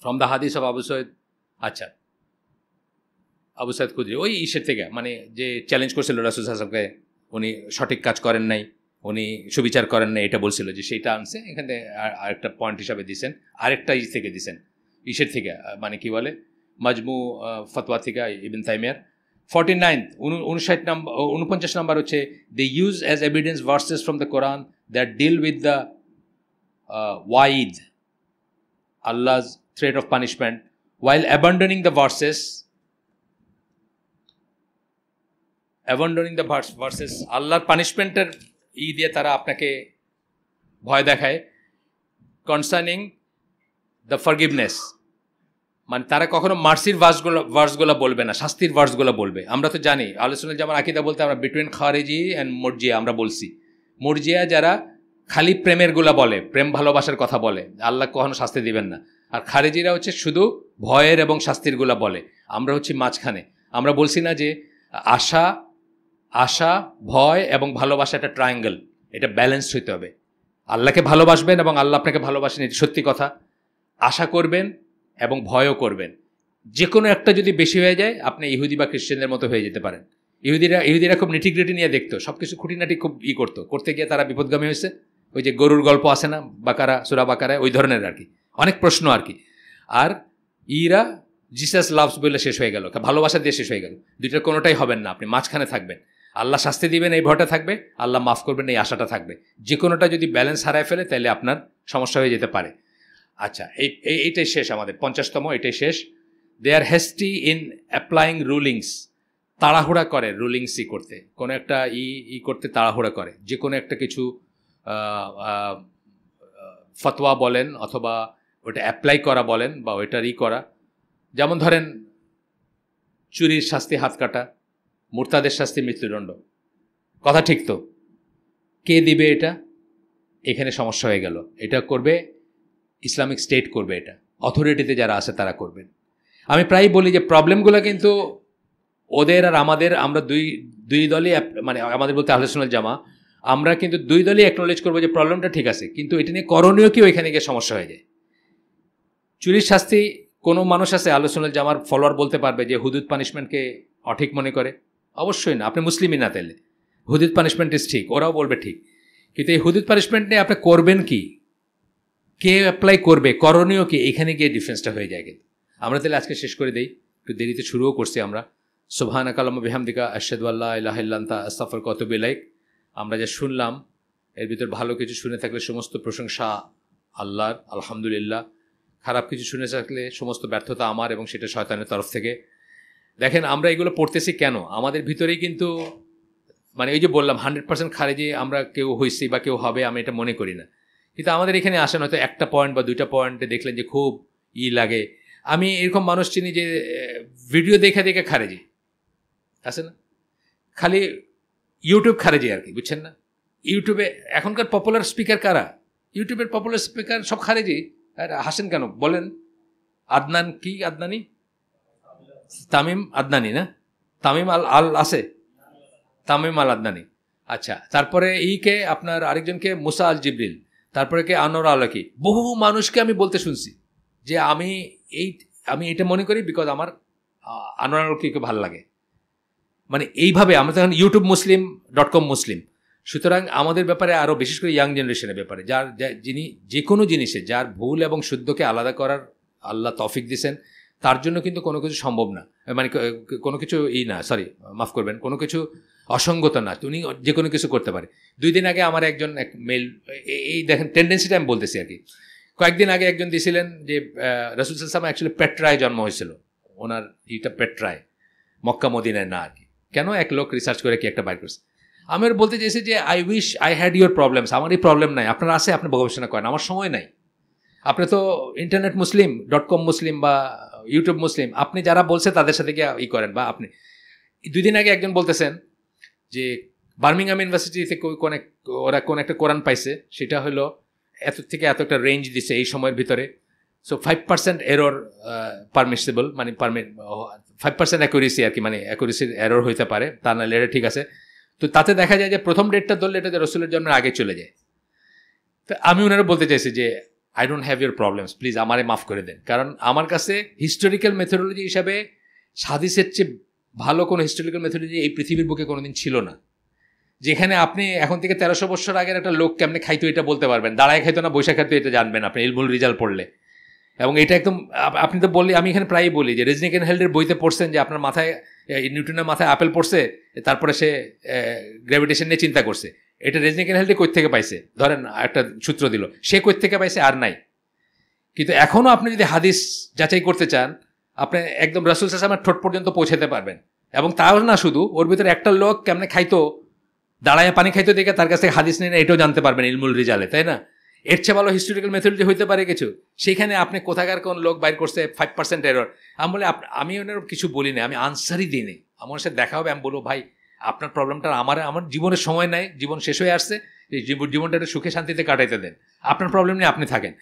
ফ্রম দ্য হাদিস অফ আবু সৈয়দ আচ্ছা আবু সাইদ খুদ্রি ওই ইসের থেকে মানে যে চ্যালেঞ্জ করছিল রাসুল হাসানকে উনি সঠিক কাজ করেন নাই উনি সুবিচার করেন নাই এটা বলছিল যে সেইটা আনছে এখানে আরেকটা পয়েন্ট হিসাবে দিছেন আরেকটা ইস থেকে দিছেন ইসের থেকে মানে কি বলে মাজমু ফতোয়া থেকে ইবিন তাইমিয়ার ফর্টি নাইন উনষাট নম্বর উনপঞ্চাশ নম্বর হচ্ছে they use as evidence verses from the Quran that deal with the ওয়াইদ Allah threat of punishment while abandoning the verses abandoning the verse verses আল্লাহর পানিশমেন্টের ই দিয়ে তারা আপনাকে ভয় দেখায় কনসার্নিং দ্য ফরগিভনেস মানে তারা কখনো মার্সির ভার্সগুলো ভার্সগুলো বলবে না শাস্তির ভার্সগুলো বলবে আমরা তো জানি আলোচনা যেমন আকিদা বলতে আমরা বিটুইন খারেজি অ্যান্ড মর্জিয়া আমরা বলছি মর্জিয়া যারা খালি প্রেমেরগুলা বলে প্রেম ভালোবাসার কথা বলে আল্লাহ কখনো শাস্তি দিবেন না আর খারেজিরা হচ্ছে শুধু ভয়ের এবং শাস্তিরগুলা বলে আমরা হচ্ছি মাঝখানে আমরা বলছি না যে আশা আশা ভয় এবং ভালোবাসা একটা ট্রায়াঙ্গেল এটা ব্যালেন্স হইতে হবে আল্লাহকে ভালোবাসবেন এবং আল্লাহ আপনাকে ভালোবাসেন এটি সত্যি কথা আশা করবেন এবং ভয়ও করবেন যে কোনো একটা যদি বেশি হয়ে যায় আপনি ইহুদি বা খ্রিস্টানদের মতো হয়ে যেতে পারেন ইহুদিরা ইহুদিরা খুব নিটিগ্রিটি নিয়ে দেখতো সব কিছু খুঁটিনাটি খুব ই করতো করতে গিয়ে তারা বিপদগামী হয়েছে ওই যে গরুর গল্প আসে না বাকারা সুরা বাকারা ওই ধরনের আর কি অনেক প্রশ্ন আর কি আর ইরা জিসাস লাভস বলে শেষ হয়ে গেল ভালোবাসা দিয়ে শেষ হয়ে গেল দুইটার কোনোটাই হবেন না আপনি মাঝখানে থাকবেন আল্লাহ শাস্তি দিবেন এই ভয়টা থাকবে আল্লাহ মাফ করবেন এই আশাটা থাকবে যে কোনোটা যদি ব্যালেন্স হারায় ফেলে তাহলে আপনার সমস্যা হয়ে যেতে পারে আচ্ছা এই এইটাই শেষ আমাদের পঞ্চাশতম এটাই শেষ they are hasty in applying rulings তাড়াহুড়া করে রুলিংসই করতে কোনো একটা ই ই করতে তাড়াহুড়া করে যে কোনো একটা কিছু ফতোয়া বলেন অথবা ওইটা অ্যাপ্লাই করা বলেন বা ওইটার ই করা যেমন ধরেন চুরির শাস্তি হাত কাটা মূর্তাদের শাস্তি মৃত্যুদণ্ড কথা ঠিক তো কে দিবে এটা এখানে সমস্যা হয়ে গেল এটা করবে ইসলামিক স্টেট করবে এটা অথরিটিতে যারা আছে তারা করবেন আমি প্রায় বলি যে প্রবলেমগুলো কিন্তু ওদের আর আমাদের আমরা দুই দুই দলই মানে আমাদের বলতে আলোচনাল জামা আমরা কিন্তু দুই দলই একনোলেজ করবো যে প্রবলেমটা ঠিক আছে কিন্তু এটা নিয়ে করণীয় কি ওইখানে গিয়ে সমস্যা হয়ে যায় চুরির শাস্তি কোনো মানুষ আছে আলোচনাল জামার ফলোয়ার বলতে পারবে যে হুদুদ পানিশমেন্টকে অঠিক মনে করে অবশ্যই না আপনি মুসলিমই না তাইলে হুদুদ পানিশমেন্ট ইস ঠিক ওরাও বলবে ঠিক কিন্তু এই হুদুদ পানিশমেন্ট নিয়ে আপনি করবেন কি কে অ্যাপ্লাই করবে করণীয় কি এখানে গিয়ে ডিফারেন্সটা হয়ে যায় কিন্তু আমরা তাহলে আজকে শেষ করে দিই একটু দেরিতে শুরুও করছি আমরা সোভান আকালাম বিহামদিকা আশেদুল্লাহ ইলাহিল্লান্তা আস্তাফর কত বেলাইক আমরা যা শুনলাম এর ভিতর ভালো কিছু শুনে থাকলে সমস্ত প্রশংসা আল্লাহর আলহামদুলিল্লাহ খারাপ কিছু শুনে থাকলে সমস্ত ব্যর্থতা আমার এবং সেটা শয়তানের তরফ থেকে দেখেন আমরা এগুলো পড়তেছি কেন আমাদের ভিতরেই কিন্তু মানে ওই যে বললাম হান্ড্রেড পার্সেন্ট খারেজে আমরা কেউ হয়েছি বা কেউ হবে আমি এটা মনে করি না কিন্তু আমাদের এখানে আসেন হয়তো একটা পয়েন্ট বা দুইটা পয়েন্টে দেখলেন যে খুব ই লাগে আমি এরকম মানুষ চিনি যে ভিডিও দেখে দেখে খারেজি আছে না খালি ইউটিউব খারেজি আর কি বুঝছেন না ইউটিউবে এখনকার পপুলার স্পিকার কারা ইউটিউবের পপুলার স্পিকার সব খারেজি আর হাসেন কেন বলেন আদনান কি আদনানি তামিম আদনানি না তামিম আল আল আছে তামিম আল আদনানি আচ্ছা তারপরে ইকে আপনার আরেকজনকে মুসা আল জিবরিল তারপরে কে আনোর আলোকি বহু মানুষকে আমি বলতে শুনছি যে আমি এই আমি এটা মনে করি বিকজ আমার আনোর আলোকিকে ভাল লাগে মানে এইভাবে আমরা যখন ইউটিউব মুসলিম ডট কম মুসলিম সুতরাং আমাদের ব্যাপারে আরও বিশেষ করে ইয়াং জেনারেশনের ব্যাপারে যার যিনি যে কোনো জিনিসে যার ভুল এবং শুদ্ধকে আলাদা করার আল্লাহ তফিক দিয়েছেন তার জন্য কিন্তু কোনো কিছু সম্ভব না মানে কোনো কিছু ই না সরি মাফ করবেন কোনো কিছু অসঙ্গত না উনি যে কোনো কিছু করতে পারে দুই দিন আগে আমার একজন এক মেল এই দেখেন টেন্ডেন্সিটা আমি বলতেছি আর কি কয়েকদিন আগে একজন দিয়েছিলেন যে রসুল সাল্লাম অ্যাকচুয়ালি পেট্রায় জন্ম হয়েছিল ওনার ইটা পেট্রায় মক্কা মদিনায় না আর কি কেন এক লোক রিসার্চ করে কি একটা বাইর করছে আমি বলতে চাইছি যে I wish I had your problems আমার এই প্রবলেম নাই আপনার আছে আপনি গবেষণা করেন আমার সময় নাই আপনি তো ইন্টারনেট মুসলিম ডট কম মুসলিম বা ইউটিউব মুসলিম আপনি যারা বলছে তাদের সাথে গিয়ে ই করেন বা আপনি দুদিন আগে একজন বলতেছেন যে বার্মিংহাম ইউনিভার্সিটিতে কোন এক ওরা কোন একটা কোরআন পাইছে সেটা হলো এত থেকে এত একটা রেঞ্জ দিছে এই সময়ের ভিতরে so five percent error permissible মানে পারমিট ফাইভ পার্সেন্ট অ্যাকুরেসি আর কি মানে অ্যাকুরেসির এরর হইতে পারে তা নাহলে এটা ঠিক আছে তো তাতে দেখা যায় যে প্রথম ডেটটা ধরলে এটা রসুলের জন্মের আগে চলে যায় তো আমি ওনারা বলতে চাইছি যে I don't have your problems please আমারে মাফ করে দেন কারণ আমার কাছে হিস্টোরিক্যাল মেথোডোলজি হিসাবে সাদিসের চেয়ে ভালো কোনো হিস্টোরিক্যাল মেথোলজি এই পৃথিবীর বুকে কোনোদিন ছিল না যেখানে আপনি এখন থেকে তেরোশো বছর আগের একটা লোক কেমনে খাইতো এটা বলতে পারবেন দাঁড়ায় খাইতো না বৈশাখ খাইতো এটা জানবেন আপনি এলমুল রিজাল্ট পড়লে এবং এটা একদম আপনি তো বললি আমি এখানে প্রায়ই বলি যে রেজনিকেন হেল্ডের বইতে পড়ছেন যে আপনার মাথায় নিউটনের মাথায় আপেল পড়ছে তারপরে সে গ্র্যাভিটেশন নিয়ে চিন্তা করছে এটা রেজনিকেন হেল্ডে কই থেকে পাইছে ধরেন একটা সূত্র দিল সে কই থেকে পাইছে আর নাই কিন্তু এখনও আপনি যদি হাদিস যাচাই করতে চান আপনি একদম রাসুল সাসামের ঠোঁট পর্যন্ত পৌঁছাতে পারবেন এবং তাও না শুধু ওর ভিতরে একটা লোক কেমনে খাইতো দাঁড়ায় পানি খাইতো দেখে তার কাছ থেকে হাদিস নিয়ে এটাও জানতে পারবেন ইলমুল রিজালে তাই না এর চেয়ে ভালো হিস্টোরিক্যাল মেথোলজি হইতে পারে কিছু সেইখানে আপনি কোথাকার কোন লোক বাইর করছে ফাইভ পার্সেন্ট এরর আমি বলে আমি ওনার কিছু বলি না আমি আনসারই দিই নি আমার সাথে দেখা হবে আমি বলবো ভাই আপনার প্রবলেমটা আমার আমার জীবনের সময় নাই জীবন শেষ হয়ে আসছে জীবনটা একটু সুখে শান্তিতে কাটাইতে দেন আপনার প্রবলেম নিয়ে আপনি থাকেন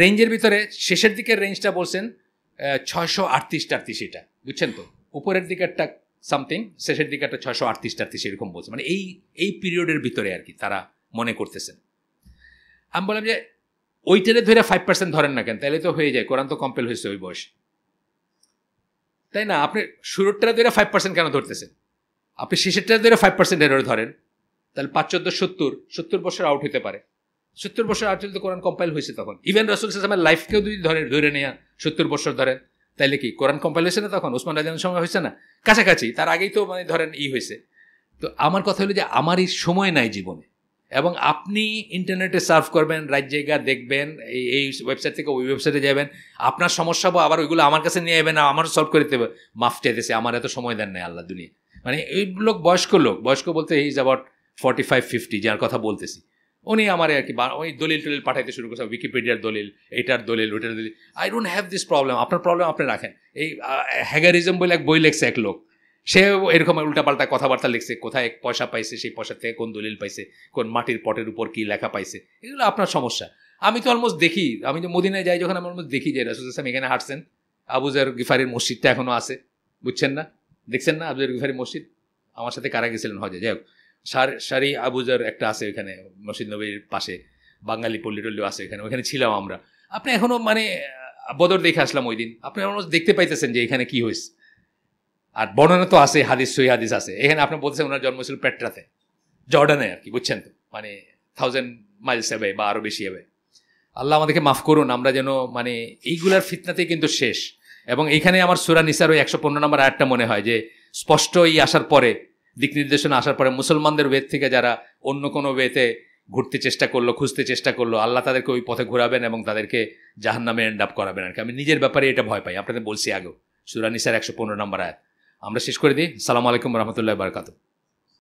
রেঞ্জের ভিতরে শেষের দিকের রেঞ্জটা বলছেন ছয়শো আটত্রিশ টার্তিশ এটা বুঝছেন তো উপরের দিকেরটা সামথিং শেষের দিকে একটা ছয়শো আটত্রিশ টার্তিশ এরকম বলছে মানে এই এই পিরিয়ডের ভিতরে আর কি তারা মনে করতেছেন আমি বললাম যে ওইটারে ধরে ফাইভ পার্সেন্ট ধরেন না কেন তাহলে তো হয়ে যায় কোরআন তো কম্পেল হয়েছে ওই বয়সে তাই না আপনি শুরুরটা ধরে ফাইভ পার্সেন্ট কেন ধরতেছেন আপনি শেষেরটা ধরে ফাইভ পার্সেন্ট এর ধরেন তাহলে পাঁচ চোদ্দ সত্তর সত্তর বছর আউট হতে পারে সত্তর বছর আটচল্লিশ কোরআন কম্পাইল হয়েছে তখন ইভেন রাসুল ইসলামের লাইফকেও যদি ধরে ধরে নেয়া সত্তর বছর ধরেন তাইলে কি কোরআন কম্পাইল হয়েছে না তখন উসমান রাজানের সময় হয়েছে না কাছাকাছি তার আগেই তো মানে ধরেন ই হয়েছে তো আমার কথা হলো যে আমার এই সময় নাই জীবনে এবং আপনি ইন্টারনেটে সার্ভ করবেন রাত জায়গা দেখবেন এই এই ওয়েবসাইট থেকে ওই ওয়েবসাইটে যাবেন আপনার সমস্যা বা আবার ওইগুলো আমার কাছে নিয়ে যাবেন আমার সলভ করে দেবে মাফ চাইতেছে আমার এত সময় দেন নাই আল্লাহ দুনিয়া মানে এই লোক বয়স্ক লোক বয়স্ক বলতে is about forty five fifty যার কথা বলতেছি উনি আমার আর কি ওই দলিল টলিল পাঠাইতে শুরু করছে উইকিপিডিয়ার দলিল এটার দলিল ওইটার দলিল I don't have this problem আপনার প্রবলেম আপনি রাখেন এই হ্যাগারিজম বলে এক বই লেখছে এক লোক সে এরকম উল্টাপাল্টা কথাবার্তা লিখছে কোথায় পয়সা পাইছে সেই পয়সা থেকে কোন দলিল পাইছে কোন মাটির পটের উপর কি লেখা পাইছে এগুলো আপনার সমস্যা আমি তো অলমোস্ট দেখি আমি যে মদিনায় যাই যখন আমি অলমোস্ট দেখি যে রাসুল ইসলাম এখানে হাঁটছেন আবুজার গিফারির মসজিদটা এখনও আছে বুঝছেন না দেখছেন না আবুজার গিফারির মসজিদ আমার সাথে কারা গেছিলেন হজে যাই হোক সারি আবুজার একটা আছে ওইখানে মসজিদ নবীর পাশে বাঙালি পল্লী টল্লিও আছে এখানে ওইখানে ছিলাম আমরা আপনি এখনও মানে বদর দেখে আসলাম ওই দিন আপনি আমার দেখতে পাইতেছেন যে এখানে কি হয়েছে আর বর্ণনা তো আছে হাদিস সই হাদিস আছে এখানে আপনি বলতেছেন ওনার জন্ম ছিল পেট্রাতে জর্ডানে আর কি বুঝছেন তো মানে থাউজেন্ড মাইলস হবে বা আরও বেশি হবে আল্লাহ আমাদেরকে মাফ করুন আমরা যেন মানে এইগুলার ফিতনাতেই কিন্তু শেষ এবং এখানে আমার সুরা নিসার ওই একশো পনেরো নম্বর আটটা মনে হয় যে স্পষ্ট এই আসার পরে দিক নির্দেশনা আসার পরে মুসলমানদের ওয়েদ থেকে যারা অন্য কোনো ওয়েতে ঘুরতে চেষ্টা করলো খুঁজতে চেষ্টা করলো আল্লাহ তাদেরকে ওই পথে ঘোরাবেন এবং তাদেরকে জাহান নামে এন্ড আপ করাবেন আর কি আমি নিজের ব্যাপারে এটা ভয় পাই আপনাদের বলছি আগেও সুরানিসার একশো পনেরো নম্বর আয়াত আমরা শেষ করে দিই সালাম আলাইকুম রহমতুল্লাহ বারকাতু